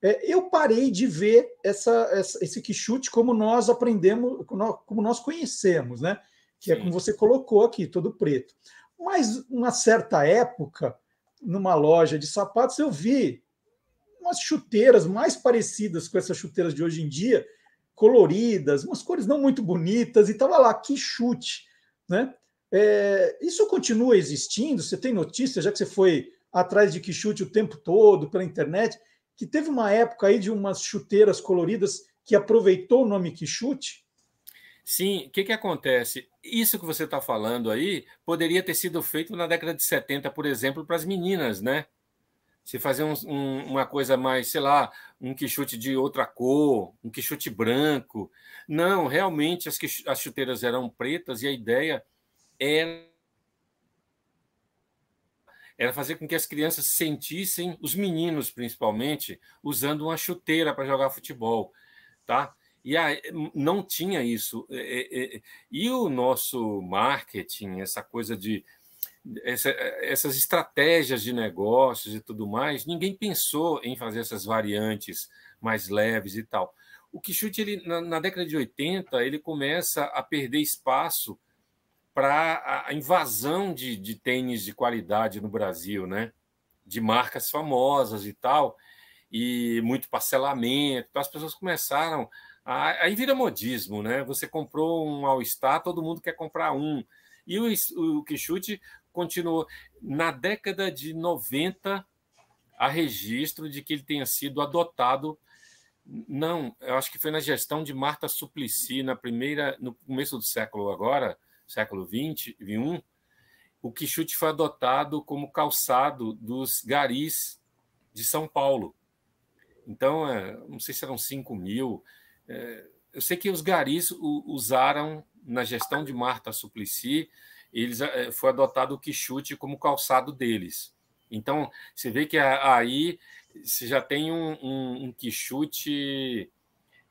É, eu parei de ver essa, essa, esse que chute como nós aprendemos, como nós conhecemos, né? Que é Sim. é como você colocou aqui, todo preto. Mas, uma certa época, numa loja de sapatos, eu vi umas chuteiras mais parecidas com essas chuteiras de hoje em dia, coloridas, umas cores não muito bonitas e estava lá, que chute, né? É, isso continua existindo? Você tem notícia, já que você foi atrás de que chute o tempo todo pela internet, que teve uma época aí de umas chuteiras coloridas que aproveitou o nome que chute? Sim, o que, que acontece? Isso que você está falando aí poderia ter sido feito na década de 70, por exemplo, para as meninas, né? se fazer um, um, uma coisa mais, sei lá, um quixote de outra cor, um quixote branco. Não, realmente as, as chuteiras eram pretas e a ideia era, era fazer com que as crianças sentissem, os meninos principalmente, usando uma chuteira para jogar futebol, tá? E não tinha isso. E, é, e, é, é, e o nosso marketing, essa coisa de essa, essas estratégias de negócios e tudo mais, ninguém pensou em fazer essas variantes mais leves e tal. O Quixote, ele, na, na década de 80, ele começa a perder espaço para a invasão de, de tênis de qualidade no Brasil, né? De marcas famosas e tal, e muito parcelamento. Então as pessoas começaram. A, aí vira modismo, né? Você comprou um All-Star, todo mundo quer comprar um. E o, o Quixote continuou. Na década de 90, há registro de que ele tenha sido adotado. Não, eu acho que foi na gestão de Marta Suplicy, na primeira, no começo do século agora, século 20, 21, o Quixute foi adotado como calçado dos garis de São Paulo. Então, é, não sei se eram 5 mil. É, eu sei que os garis usaram na gestão de Marta Suplicy eles eh, foi adotado o quichute como calçado deles. Então, você vê que aí você já tem um, um, um quichute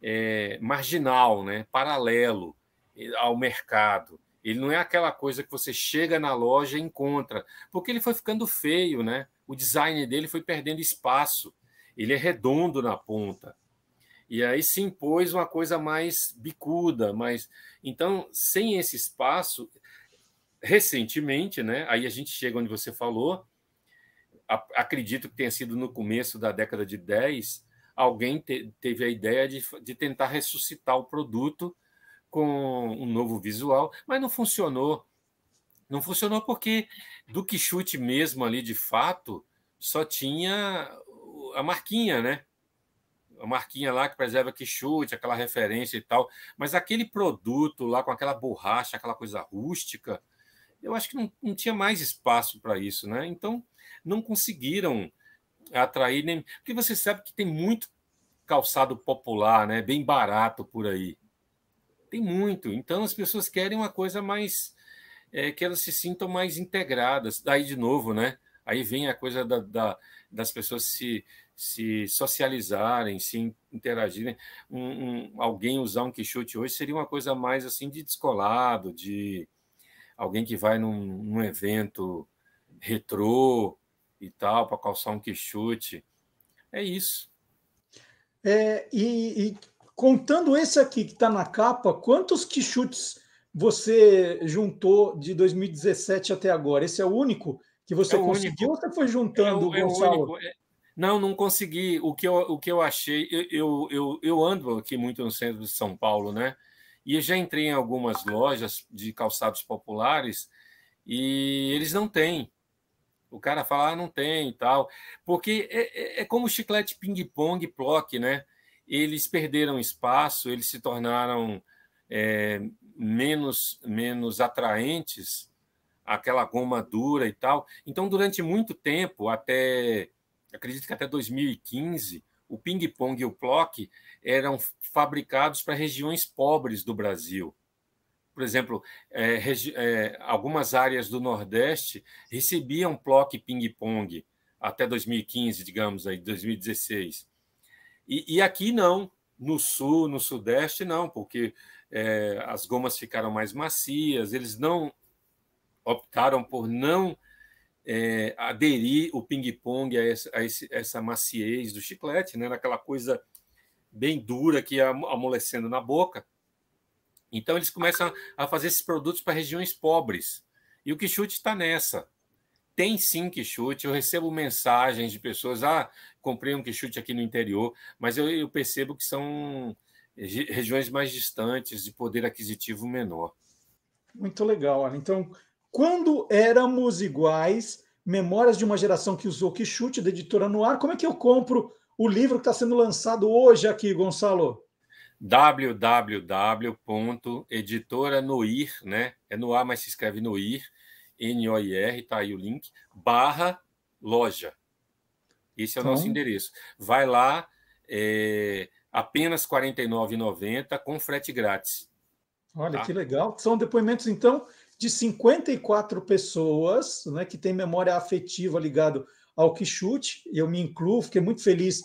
é, eh, marginal, né? paralelo eh, ao mercado. Ele não é aquela coisa que você chega na loja e encontra, porque ele foi ficando feio, né? O design dele foi perdendo espaço. Ele é redondo na ponta. E aí se impôs uma coisa mais bicuda, mas então sem esse espaço recentemente, né? Aí a gente chega onde você falou, acredito que tenha sido no começo da década de 10, alguém te, teve a ideia de, de tentar ressuscitar o produto com um novo visual, mas não funcionou. Não funcionou porque do que chute mesmo ali de fato só tinha a marquinha, né? A marquinha lá que preserva que chute, aquela referência e tal, mas aquele produto lá com aquela borracha, aquela coisa rústica, eu acho que não, não tinha mais espaço para isso, né? Então, não conseguiram atrair nem. Porque você sabe que tem muito calçado popular, né? Bem barato por aí. Tem muito. Então, as pessoas querem uma coisa mais. É, que elas se sintam mais integradas. Daí, de novo, né? Aí vem a coisa da, da, das pessoas se, se socializarem, se interagirem. Um, um, alguém usar um quixote hoje seria uma coisa mais assim de descolado, de alguém que vai num, num evento retrô e tal, para calçar um quixote. É isso. É, e, e, contando esse aqui que está na capa, quantos quixotes você juntou de 2017 até agora? Esse é o único que você é conseguiu único. ou você foi é juntando, é, o, É não, não consegui. O que eu, o que eu achei, eu, eu, eu ando aqui muito no centro de São Paulo, né? E eu já entrei em algumas lojas de calçados populares e eles não têm. O cara fala, ah, não tem e tal. Porque é, é, é como chiclete ping-pong ploc, né? Eles perderam espaço, eles se tornaram é, menos, menos atraentes, aquela goma dura e tal. Então, durante muito tempo, até acredito que até 2015, o ping-pong e o clock eram fabricados para regiões pobres do Brasil. Por exemplo, é, é, algumas áreas do Nordeste recebiam clock ping-pong até 2015, digamos, aí, 2016. E, e, aqui não, no Sul, no Sudeste, não, porque é, as gomas ficaram mais macias, eles não optaram por não é, aderir o ping-pong a, essa, a esse, essa maciez do chiclete, né? naquela coisa bem dura que ia amolecendo na boca. Então, eles começam a fazer esses produtos para regiões pobres. E o quichute está nessa. Tem sim quichute. eu recebo mensagens de pessoas, ah, comprei um quichute aqui no interior, mas eu, eu percebo que são regiões mais distantes, de poder aquisitivo menor. Muito legal, Ana. Então, quando éramos iguais, Memórias de uma Geração que usou que chute, da editora Noir. Como é que eu compro o livro que está sendo lançado hoje aqui, Gonçalo? www.editoranoir, né? É Noir, mas se escreve Noir, N-O-I-R, tá aí o link, barra loja. Esse é o então... nosso endereço. Vai lá, é, apenas R$ 49,90 com frete grátis. Olha, tá? que legal. São depoimentos, então, de 54 pessoas né, que têm memória afetiva ligado ao Quixute. Eu me incluo, fiquei muito feliz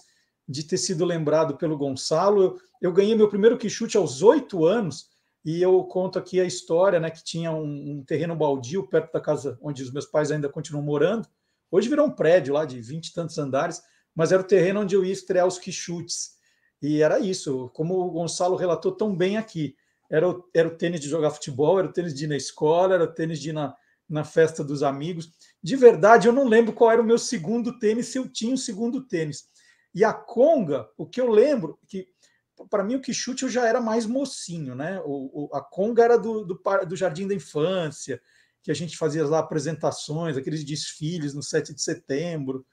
de ter sido lembrado pelo Gonçalo. Eu, eu ganhei meu primeiro Quixute aos oito anos e eu conto aqui a história, né, que tinha um, um, terreno baldio perto da casa onde os meus pais ainda continuam morando. Hoje virou um prédio lá de vinte e tantos andares, mas era o terreno onde eu ia estrear os quichutes. E era isso, como o Gonçalo relatou tão bem aqui era o, era o tênis de jogar futebol, era o tênis de ir na escola, era o tênis de ir na, na festa dos amigos. De verdade, eu não lembro qual era o meu segundo tênis, se eu tinha um segundo tênis. E a conga, o que eu lembro, que para mim o que chute eu já era mais mocinho, né? O, o a conga era do, do, do, Jardim da Infância, que a gente fazia lá apresentações, aqueles desfiles no 7 de setembro,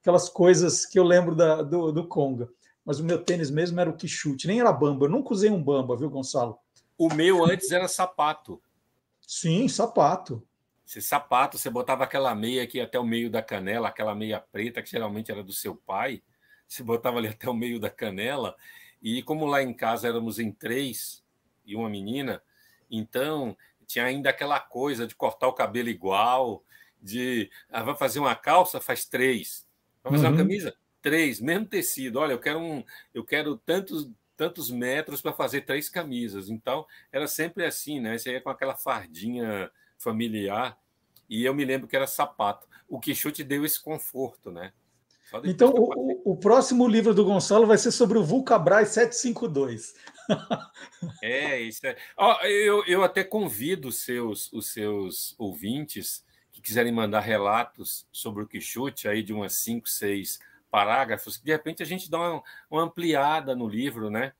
aquelas coisas que eu lembro da, do, do conga. Mas o meu tênis mesmo era o que chute, nem era bamba. Eu nunca usei um bamba, viu, Gonçalo? O meu antes era sapato. Sim, sapato. Esse sapato, você botava aquela meia aqui até o meio da canela, aquela meia preta que geralmente era do seu pai, você botava ali até o meio da canela. E como lá em casa éramos em três e uma menina, então tinha ainda aquela coisa de cortar o cabelo igual, de ah, vai fazer uma calça, faz três. Vai fazer uhum. uma camisa? Três, mesmo tecido. Olha, eu quero um, eu quero tantos tantos metros para fazer três camisas. Então, era sempre assim, né? Você ia com aquela fardinha familiar. E eu me lembro que era sapato. O Quixote deu esse conforto, né? Então, o, o, próximo livro do Gonçalo vai ser sobre o Vulcabras 752. é, isso é. Oh, eu, eu até convido os seus, os seus ouvintes que quiserem mandar relatos sobre o Quixote, aí de umas cinco, seis parágrafos, que de repente a gente dá uma, uma ampliada no livro, né?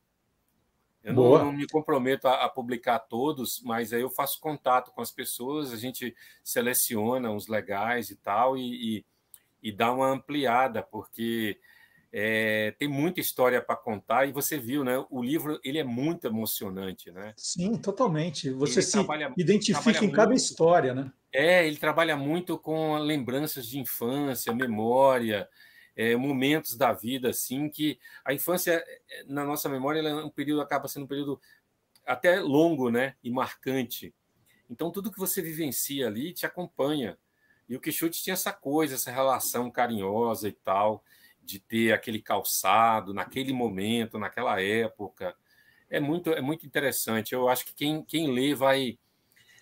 Eu não, não, me comprometo a, a, publicar todos, mas aí eu faço contato com as pessoas, a gente seleciona uns legais e tal, e, e, e dá uma ampliada, porque é, tem muita história para contar, e você viu, né? O livro ele é muito emocionante, né? Sim, totalmente. Você ele se trabalha, identifica trabalha em muito, cada história, né? É, ele trabalha muito com lembranças de infância, memória é, momentos da vida, assim, que a infância, é, na nossa memória, é um período, acaba sendo um período até longo, né? E marcante. Então, tudo que você vivencia ali te acompanha. E o Quixote tinha essa coisa, essa relação carinhosa e tal, de ter aquele calçado naquele momento, naquela época. É muito, é muito interessante. Eu acho que quem, quem lê vai,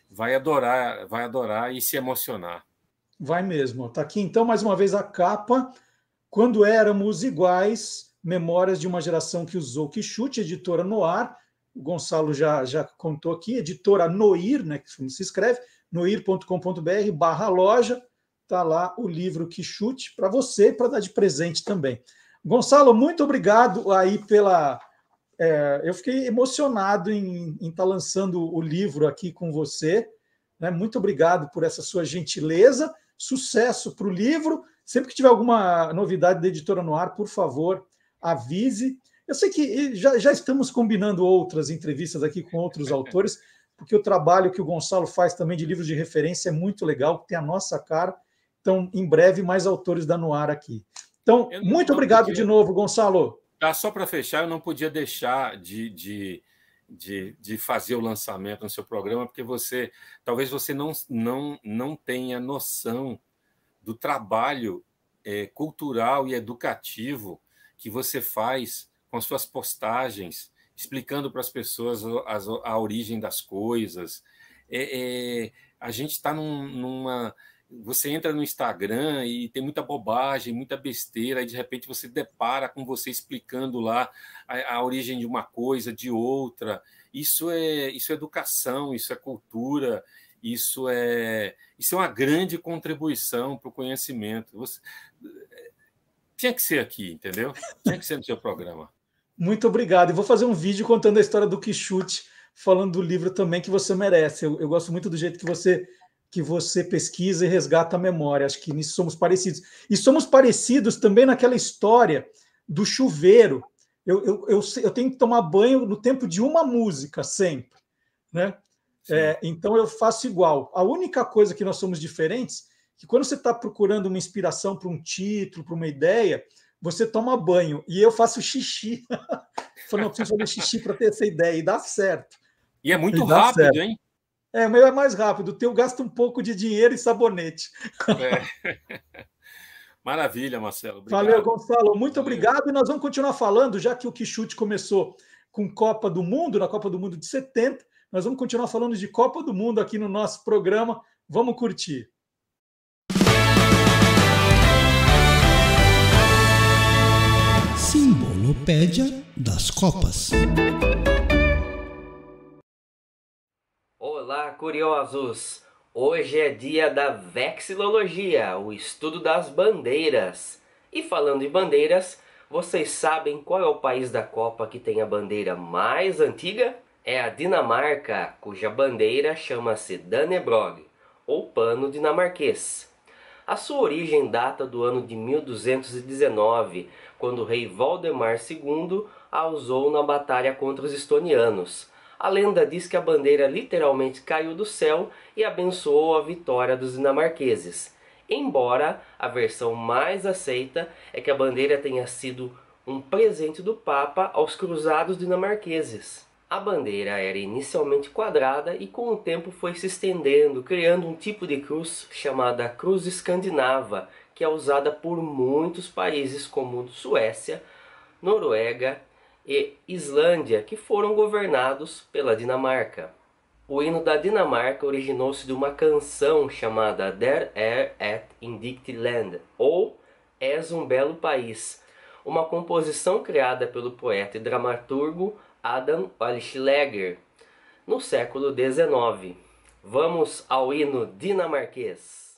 vai adorar, vai adorar e se emocionar. Vai mesmo. Tá aqui então mais uma vez a capa quando éramos iguais, Memórias de uma geração que usou que chute, editora Noir, o Gonçalo já, já contou aqui, editora Noir, né, que se escreve, noir.com.br barra loja, está lá o livro que chute para você para dar de presente também. Gonçalo, muito obrigado aí pela. É, eu fiquei emocionado em estar tá lançando o livro aqui com você. Né? Muito obrigado por essa sua gentileza. Sucesso para o livro Sempre que tiver alguma novidade da editora no ar, por favor, avise. Eu sei que já, já estamos combinando outras entrevistas aqui com outros autores, porque o trabalho que o Gonçalo faz também de livros de referência é muito legal, tem a nossa cara. Então, em breve, mais autores da Noar aqui. Então, muito obrigado podia... de novo, Gonçalo. Ah, só para fechar, eu não podia deixar de, de, de, de, fazer o lançamento no seu programa, porque você talvez você não, não, não tenha noção do trabalho é, cultural e educativo que você faz com as suas postagens, explicando para as pessoas a, a, origem das coisas. É, é, a gente está num, numa. Você entra no Instagram e tem muita bobagem, muita besteira, e de repente você depara com você explicando lá a, a origem de uma coisa, de outra. Isso é, isso é educação, isso é cultura, isso é, isso é uma grande contribuição para o conhecimento. Você... Tinha que ser aqui, entendeu? Tinha que ser no seu programa. Muito obrigado. E vou fazer um vídeo contando a história do Quixute, falando do livro também que você merece. Eu, eu, gosto muito do jeito que você que você pesquisa e resgata a memória. Acho que nisso somos parecidos. E somos parecidos também naquela história do chuveiro. Eu, eu, eu, eu tenho que tomar banho no tempo de uma música sempre. Né? É, então eu faço igual. A única coisa que nós somos diferentes é que quando você está procurando uma inspiração para um título, para uma ideia, você toma banho e eu faço xixi. Falei, não, preciso fazer xixi para ter essa ideia e dá certo. E é muito e rápido, certo. hein? É, o meu é mais rápido. O teu gasta um pouco de dinheiro e sabonete. É. Maravilha, Marcelo. Obrigado. Valeu, Gonçalo. Muito Valeu. obrigado. E nós vamos continuar falando, já que o Quixute começou com Copa do Mundo, na Copa do Mundo de 70. Nós vamos continuar falando de Copa do Mundo aqui no nosso programa. Vamos curtir. Simbolopédia das Copas. Olá, curiosos! Hoje é dia da vexilologia, o estudo das bandeiras. E falando de bandeiras, vocês sabem qual é o país da Copa que tem a bandeira mais antiga? é a Dinamarca, cuja bandeira chama-se Dannebrog, ou pano dinamarquês. A sua origem data do ano de 1219, quando o rei Valdemar II a usou na batalha contra os estonianos. A lenda diz que a bandeira literalmente caiu do céu e abençoou a vitória dos dinamarqueses. Embora a versão mais aceita é que a bandeira tenha sido um presente do Papa aos cruzados dinamarqueses. A bandeira era inicialmente quadrada e com o tempo foi se estendendo, criando um tipo de cruz chamada cruz escandinava, que é usada por muitos países como Suécia, Noruega e Islândia, que foram governados pela Dinamarca. O hino da Dinamarca originou-se de uma canção chamada Der er et indikt land, ou És um belo país, uma composição criada pelo poeta e dramaturgo Adam Schlegger, no século XIX. Vamos ao hino dinamarquês.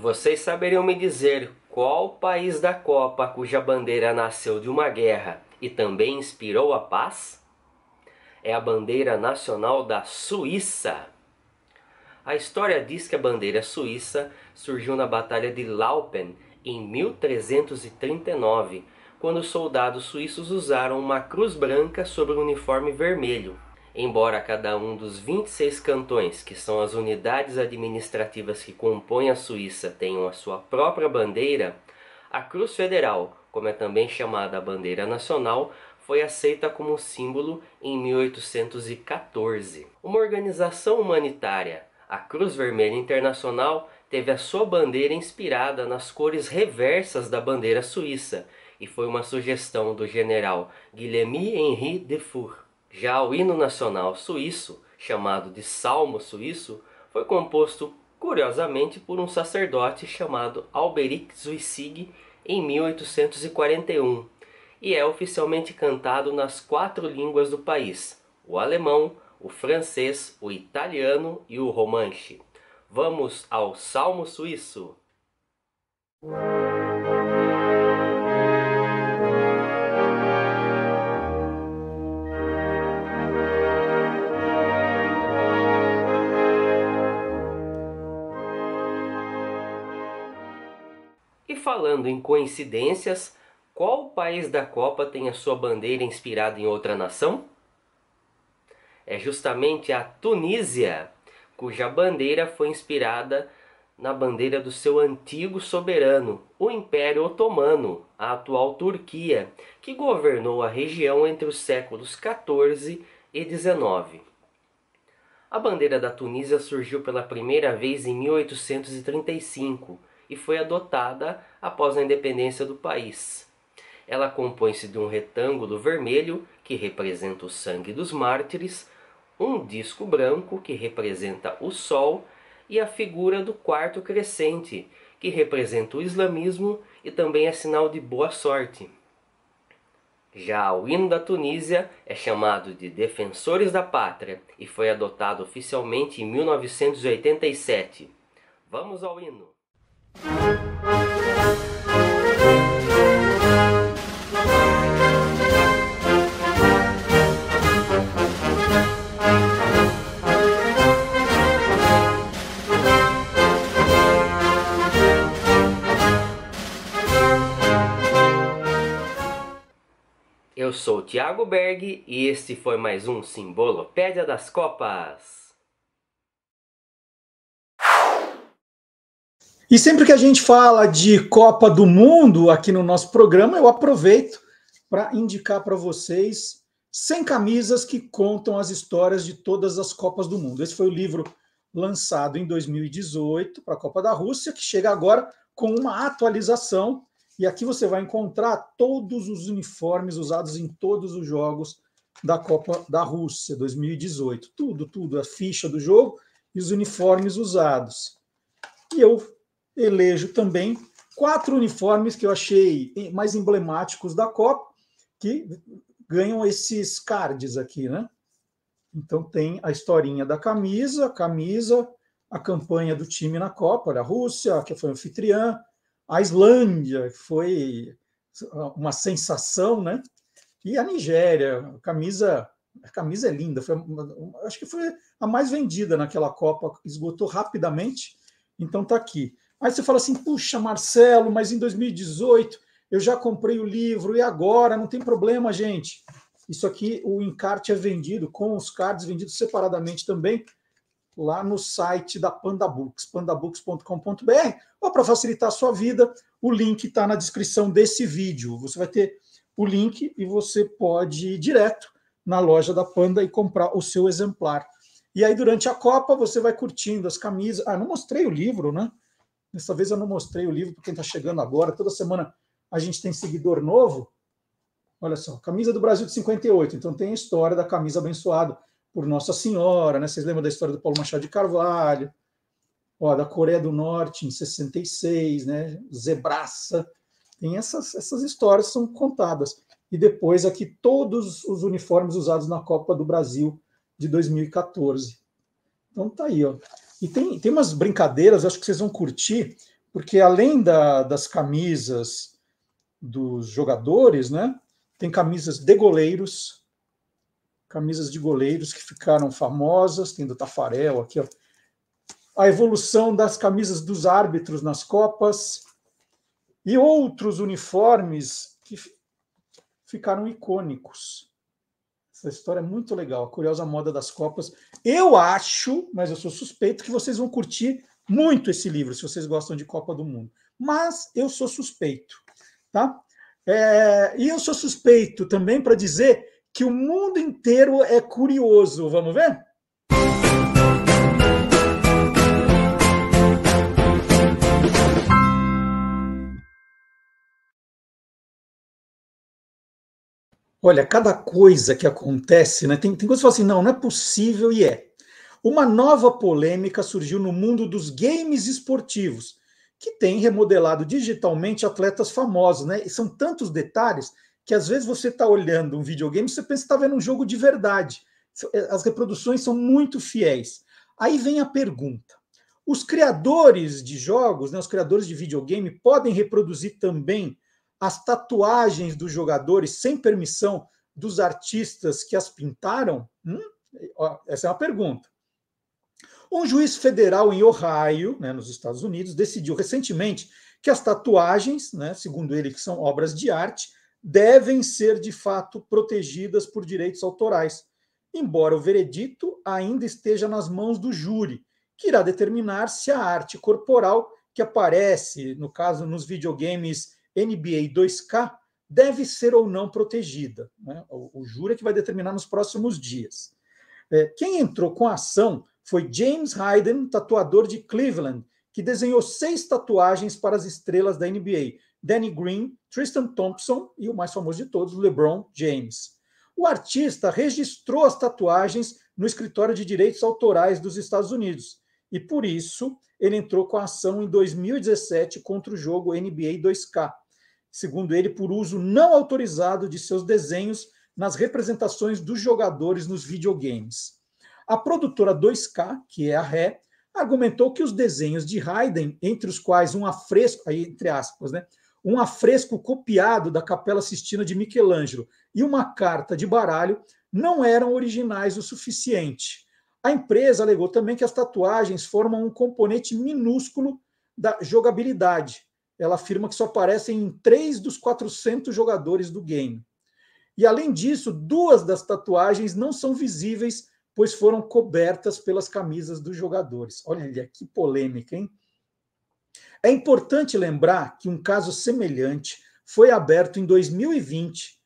vocês saberiam me dizer qual país da Copa cuja bandeira nasceu de uma guerra e também inspirou a paz? É a bandeira nacional da Suíça. A história diz que a bandeira suíça surgiu na Batalha de Laupen em 1339, quando soldados suíços usaram uma cruz branca sobre um uniforme vermelho. Embora cada um dos 26 cantões, que são as unidades administrativas que compõem a Suíça, tenham a sua própria bandeira, a Cruz Federal, como é também chamada a bandeira nacional, foi aceita como símbolo em 1814. Uma organização humanitária, a Cruz Vermelha Internacional, teve a sua bandeira inspirada nas cores reversas da bandeira suíça e foi uma sugestão do general Guilherme Henri Defour. Já o hino nacional suíço, chamado de Salmo Suíço, foi composto curiosamente por um sacerdote chamado Alberic Zwissig em 1841 e é oficialmente cantado nas quatro línguas do país: o alemão, o francês, o italiano e o romanche. Vamos ao Salmo Suíço. falando em coincidências, qual país da Copa tem a sua bandeira inspirada em outra nação? É justamente a Tunísia, cuja bandeira foi inspirada na bandeira do seu antigo soberano, o Império Otomano, a atual Turquia, que governou a região entre os séculos 14 e 19. A bandeira da Tunísia surgiu pela primeira vez em 1835 e foi adotada após a independência do país. Ela compõe-se de um retângulo vermelho, que representa o sangue dos mártires, um disco branco, que representa o sol, e a figura do quarto crescente, que representa o islamismo e também é sinal de boa sorte. Já o hino da Tunísia é chamado de Defensores da Pátria e foi adotado oficialmente em 1987. Vamos ao hino. Eu sou o Thiago Berg e este foi mais um Simbolopédia das Copas. E sempre que a gente fala de Copa do Mundo aqui no nosso programa, eu aproveito para indicar para vocês 100 camisas que contam as histórias de todas as Copas do Mundo. Esse foi o livro lançado em 2018 para a Copa da Rússia, que chega agora com uma atualização. E aqui você vai encontrar todos os uniformes usados em todos os jogos da Copa da Rússia 2018. Tudo, tudo, a ficha do jogo e os uniformes usados. E eu elejo também quatro uniformes que eu achei mais emblemáticos da Copa, que ganham esses cards aqui, né? Então tem a historinha da camisa, camisa, a campanha do time na Copa, olha, a Rússia, que foi anfitriã, a Islândia, que foi uma sensação, né? E a Nigéria, a camisa, a camisa é linda, foi, acho que foi a mais vendida naquela Copa, esgotou rapidamente. Então tá aqui. Aí você fala assim: puxa, Marcelo, mas em 2018 eu já comprei o livro, e agora? Não tem problema, gente. Isso aqui, o encarte é vendido, com os cards vendidos separadamente também, lá no site da Books pandabooks.com.br, ou para facilitar a sua vida, o link está na descrição desse vídeo. Você vai ter o link e você pode ir direto na loja da Panda e comprar o seu exemplar. E aí, durante a Copa, você vai curtindo as camisas. Ah, não mostrei o livro, né? Dessa vez eu não mostrei o livro para quem está chegando agora. Toda semana a gente tem seguidor novo. Olha só, camisa do Brasil de 58. Então tem a história da camisa abençoada por Nossa Senhora, né? Vocês lembram da história do Paulo Machado de Carvalho? Ó, da Coreia do Norte em 66, né? Zebraça. Tem essas, essas histórias são contadas. E depois aqui todos os uniformes usados na Copa do Brasil de 2014. Então tá aí, ó. E tem, tem umas brincadeiras, acho que vocês vão curtir, porque além da, das camisas dos jogadores, né, tem camisas de goleiros, camisas de goleiros que ficaram famosas, tem do Tafarel aqui, ó. a evolução das camisas dos árbitros nas Copas e outros uniformes que ficaram icônicos. Essa história é muito legal, a curiosa moda das copas. Eu acho, mas eu sou suspeito, que vocês vão curtir muito esse livro, se vocês gostam de Copa do Mundo. Mas eu sou suspeito, tá? É, e eu sou suspeito também para dizer que o mundo inteiro é curioso. Vamos ver? Olha, cada coisa que acontece, né? Tem, tem coisas que fala assim, não, não é possível e é. Uma nova polêmica surgiu no mundo dos games esportivos, que tem remodelado digitalmente atletas famosos, né? E são tantos detalhes que às vezes você está olhando um videogame e você pensa que está vendo um jogo de verdade. Eh, as reproduções são muito fiéis. Aí vem a pergunta: os criadores de jogos, né, os criadores de videogame, podem reproduzir também as tatuagens dos jogadores sem permissão dos artistas que as pintaram? Hum? Essa é uma pergunta. Um juiz federal em Ohio, né, nos Estados Unidos, decidiu recentemente que as tatuagens, né, segundo ele, que são obras de arte, devem ser de fato protegidas por direitos autorais, embora o veredito ainda esteja nas mãos do júri, que irá determinar se a arte corporal que aparece, no caso, nos videogames NBA 2K deve ser ou não protegida. Né? O, o júri é que vai determinar nos próximos dias. É, quem entrou com a ação foi James Hayden, tatuador de Cleveland, que desenhou seis tatuagens para as estrelas da NBA: Danny Green, Tristan Thompson e o mais famoso de todos, LeBron James. O artista registrou as tatuagens no escritório de direitos autorais dos Estados Unidos e por isso ele entrou com a ação em 2017 contra o jogo NBA 2K, segundo ele, por uso não autorizado de seus desenhos nas representações dos jogadores nos videogames. A produtora 2K, que é a Ré, argumentou que os desenhos de Haydn, entre os quais um afresco, aí entre aspas, né, um afresco copiado da Capela Sistina de Michelangelo e uma carta de baralho, não eram originais o suficiente. A empresa alegou também que as tatuagens formam um componente minúsculo da jogabilidade, ela afirma que só aparecem em três dos 400 jogadores do game. E além disso, duas das tatuagens não são visíveis, pois foram cobertas pelas camisas dos jogadores. Olha que polêmica, hein? É importante lembrar que um caso semelhante foi aberto em 2020,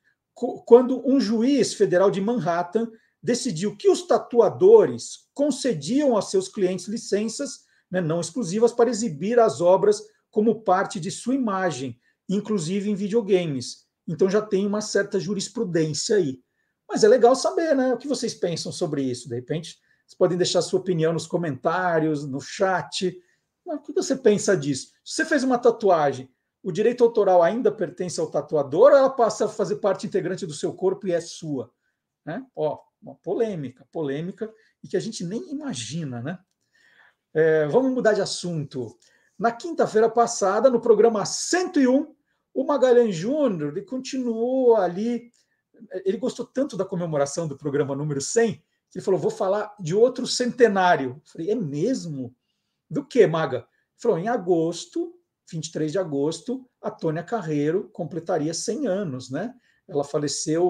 quando um juiz federal de Manhattan decidiu que os tatuadores concediam a seus clientes licenças né, não exclusivas para exibir as obras como parte de sua imagem, inclusive em videogames. Então já tem uma certa jurisprudência aí. Mas é legal saber, né? O que vocês pensam sobre isso? De repente, vocês podem deixar sua opinião nos comentários, no chat. Mas o que você pensa disso? Se você fez uma tatuagem, o direito autoral ainda pertence ao tatuador ou ela passa a fazer parte integrante do seu corpo e é sua? Né? Ó, uma polêmica, polêmica, e que a gente nem imagina, né? É, vamos mudar de assunto. Na quinta-feira passada, no programa 101, o Magalhães Júnior continuou ali. Ele gostou tanto da comemoração do programa número 100 que ele falou: Vou falar de outro centenário. Eu falei: É mesmo? Do que, Maga? Ele falou: Em agosto, 23 de agosto, a Tônia Carreiro completaria 100 anos, né? Ela faleceu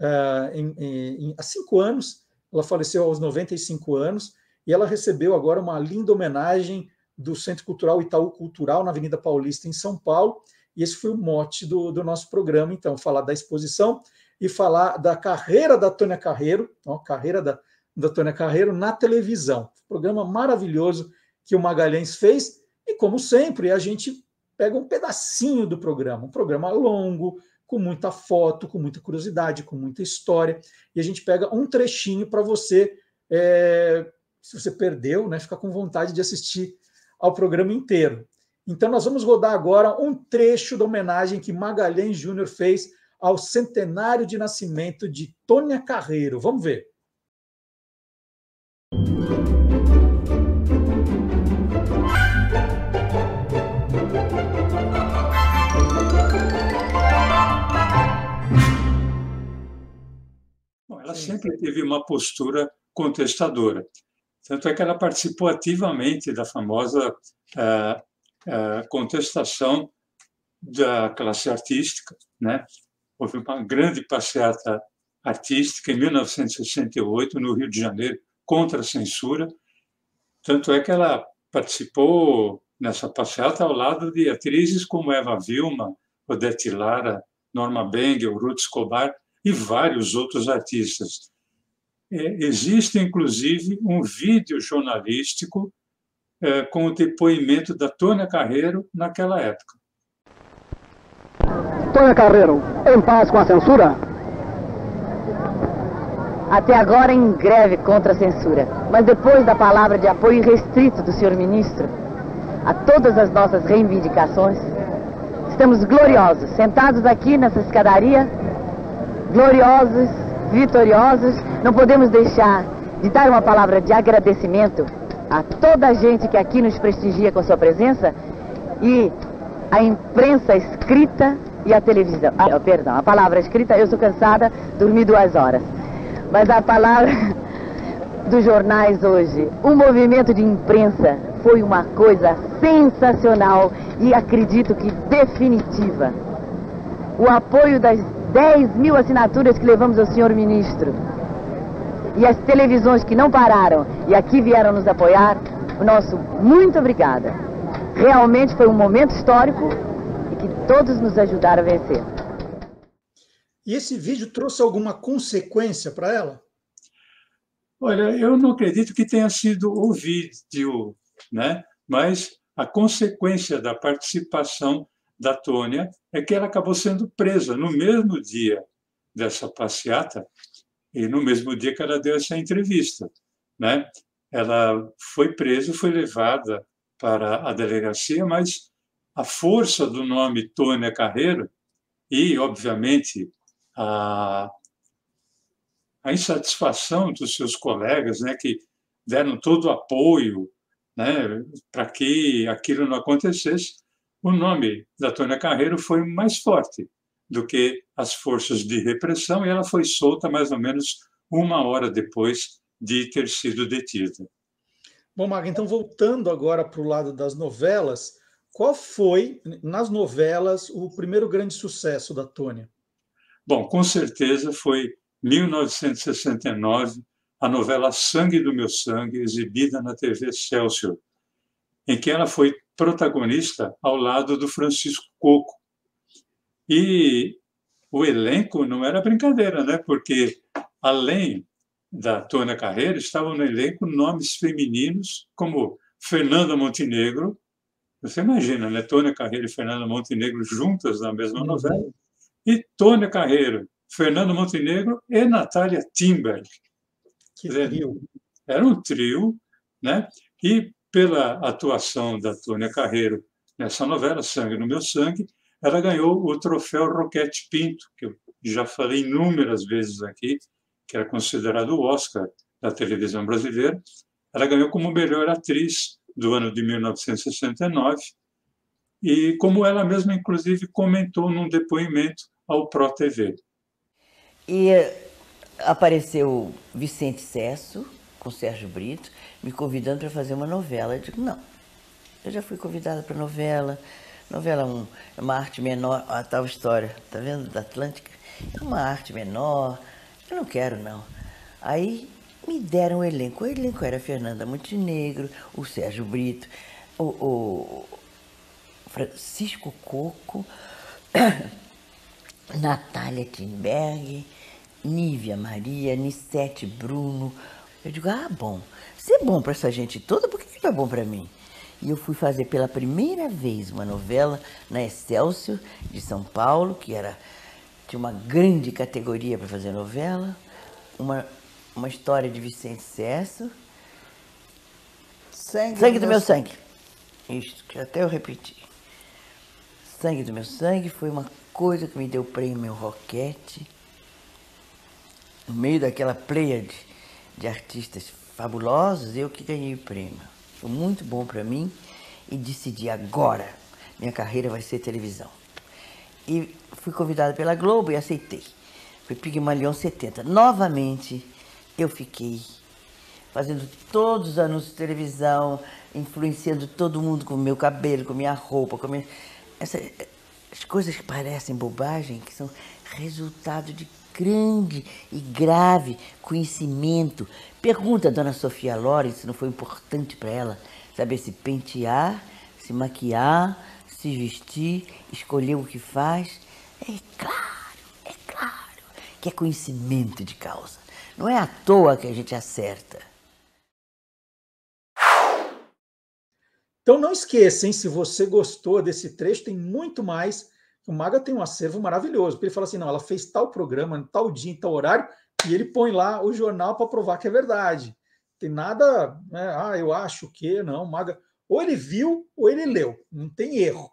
uh, em, em, há cinco anos, ela faleceu aos 95 anos e ela recebeu agora uma linda homenagem do Centro Cultural Itaú Cultural, na Avenida Paulista, em São Paulo. E esse foi o mote do, do nosso programa, então, falar da exposição e falar da carreira da Tônia Carreiro, ó, carreira da, da Tônia Carreiro na televisão. Programa maravilhoso que o Magalhães fez. E, como sempre, a gente pega um pedacinho do programa, um programa longo, com muita foto, com muita curiosidade, com muita história. E a gente pega um trechinho para você, é, se você perdeu, né, ficar com vontade de assistir ao programa inteiro. Então, nós vamos rodar agora um trecho da homenagem que Magalhães Júnior fez ao centenário de nascimento de Tônia Carreiro. Vamos ver. Bom, ela sempre teve uma postura contestadora. Tanto é que ela participou ativamente da famosa eh, eh, contestação da classe artística. Né? Houve uma grande passeata artística em 1968, no Rio de Janeiro, contra a censura. Tanto é que ela participou nessa passeata ao lado de atrizes como Eva Vilma, Odete Lara, Norma Bengel, Ruth Escobar e vários outros artistas. É, existe, inclusive, um vídeo jornalístico é, com o depoimento da Tônia Carreiro naquela época. Tônia Carreiro, em paz com a censura? Até agora em greve contra a censura, mas depois da palavra de apoio restrito do senhor ministro a todas as nossas reivindicações, estamos gloriosos, sentados aqui nessa escadaria, gloriosos vitoriosos, não podemos deixar de dar uma palavra de agradecimento a toda a gente que aqui nos prestigia com a sua presença e a imprensa escrita e a televisão. Ah, perdão, a palavra escrita, eu sou cansada, dormi duas horas. Mas a palavra dos jornais hoje, o movimento de imprensa foi uma coisa sensacional e acredito que definitiva. O apoio das 10 mil assinaturas que levamos ao senhor ministro. E as televisões que não pararam e aqui vieram nos apoiar, o nosso muito obrigada. Realmente foi um momento histórico e que todos nos ajudaram a vencer. E esse vídeo trouxe alguma consequência para ela? Olha, eu não acredito que tenha sido o vídeo, né? mas a consequência da participação da Tônia é que ela acabou sendo presa no mesmo dia dessa passeata e no mesmo dia que ela deu essa entrevista, né? Ela foi presa, foi levada para a delegacia, mas a força do nome Tônia Carreiro e, obviamente, a, a insatisfação dos seus colegas, né, que deram todo o apoio né, para que aquilo não acontecesse, o nome da Tônia Carreiro foi mais forte do que as forças de repressão e ela foi solta mais ou menos uma hora depois de ter sido detida. Bom, Maga, então voltando agora para o lado das novelas, qual foi, nas novelas, o primeiro grande sucesso da Tônia? Bom, com certeza foi 1969, a novela Sangue do Meu Sangue, exibida na TV Celso, em que ela foi protagonista ao lado do Francisco Coco. E o elenco não era brincadeira, né? Porque além da Tônia Carreira, estavam no elenco nomes femininos como Fernanda Montenegro. Você imagina, né? Tônia Carreiro e Fernanda Montenegro juntas na mesma uhum. novela. E Tônia Carreiro, Fernando Montenegro e Natália Timber. Que trio. Era um trio, né? E pela atuação da Tônia Carreiro nessa novela, Sangue no Meu Sangue, ela ganhou o troféu Roquete Pinto, que eu já falei inúmeras vezes aqui, que era considerado o Oscar da televisão brasileira. Ela ganhou como melhor atriz do ano de 1969 e como ela mesma inclusive comentou num depoimento ao Pro TV. E apareceu Vicente Cesso, com o Sérgio Brito, me convidando para fazer uma novela. Eu digo, não, eu já fui convidada para novela, novela 1, é uma arte menor, a tal história, tá vendo, da Atlântica? É uma arte menor, eu não quero não. Aí me deram o elenco, o elenco era Fernanda Montenegro, o Sérgio Brito, o, o Francisco Coco, Natália Tinberg, Nívia Maria, Nissete Bruno, eu digo, ah, bom. Se é bom para essa gente toda, por que não é bom para mim? E eu fui fazer pela primeira vez uma novela na Excelsior de São Paulo, que era tinha uma grande categoria para fazer novela, uma, uma história de Vicente Cesso. Sangue, sangue do, meu sangue. Isso, que até eu repeti. Sangue do meu sangue foi uma coisa que me deu prêmio meu roquete. No meio daquela pleiade de artistas fabulosos, eu que ganhei o prêmio. Foi muito bom para mim e decidi agora, minha carreira vai ser televisão. E fui convidada pela Globo e aceitei. Foi Pigmalion 70. Novamente, eu fiquei fazendo todos os anúncios de televisão, influenciando todo mundo com o meu cabelo, com minha roupa, com minha... Essas eh, coisas que parecem bobagem, que são resultado de grande e grave conhecimento. Pergunta a dona Sofia Loren se não foi importante para ela saber se pentear, se maquiar, se vestir, escolher o que faz. É claro, é claro que é conhecimento de causa. Não é à toa que a gente acerta. Então não esqueçam, se você gostou desse trecho, tem muito mais o Maga tem um acervo maravilhoso, porque ele fala assim: não, ela fez tal programa, tal dia, tal horário, e ele põe lá o jornal para provar que é verdade. Tem nada, né, ah, eu acho que, é, não, o Maga. Ou ele viu ou ele leu, não tem erro.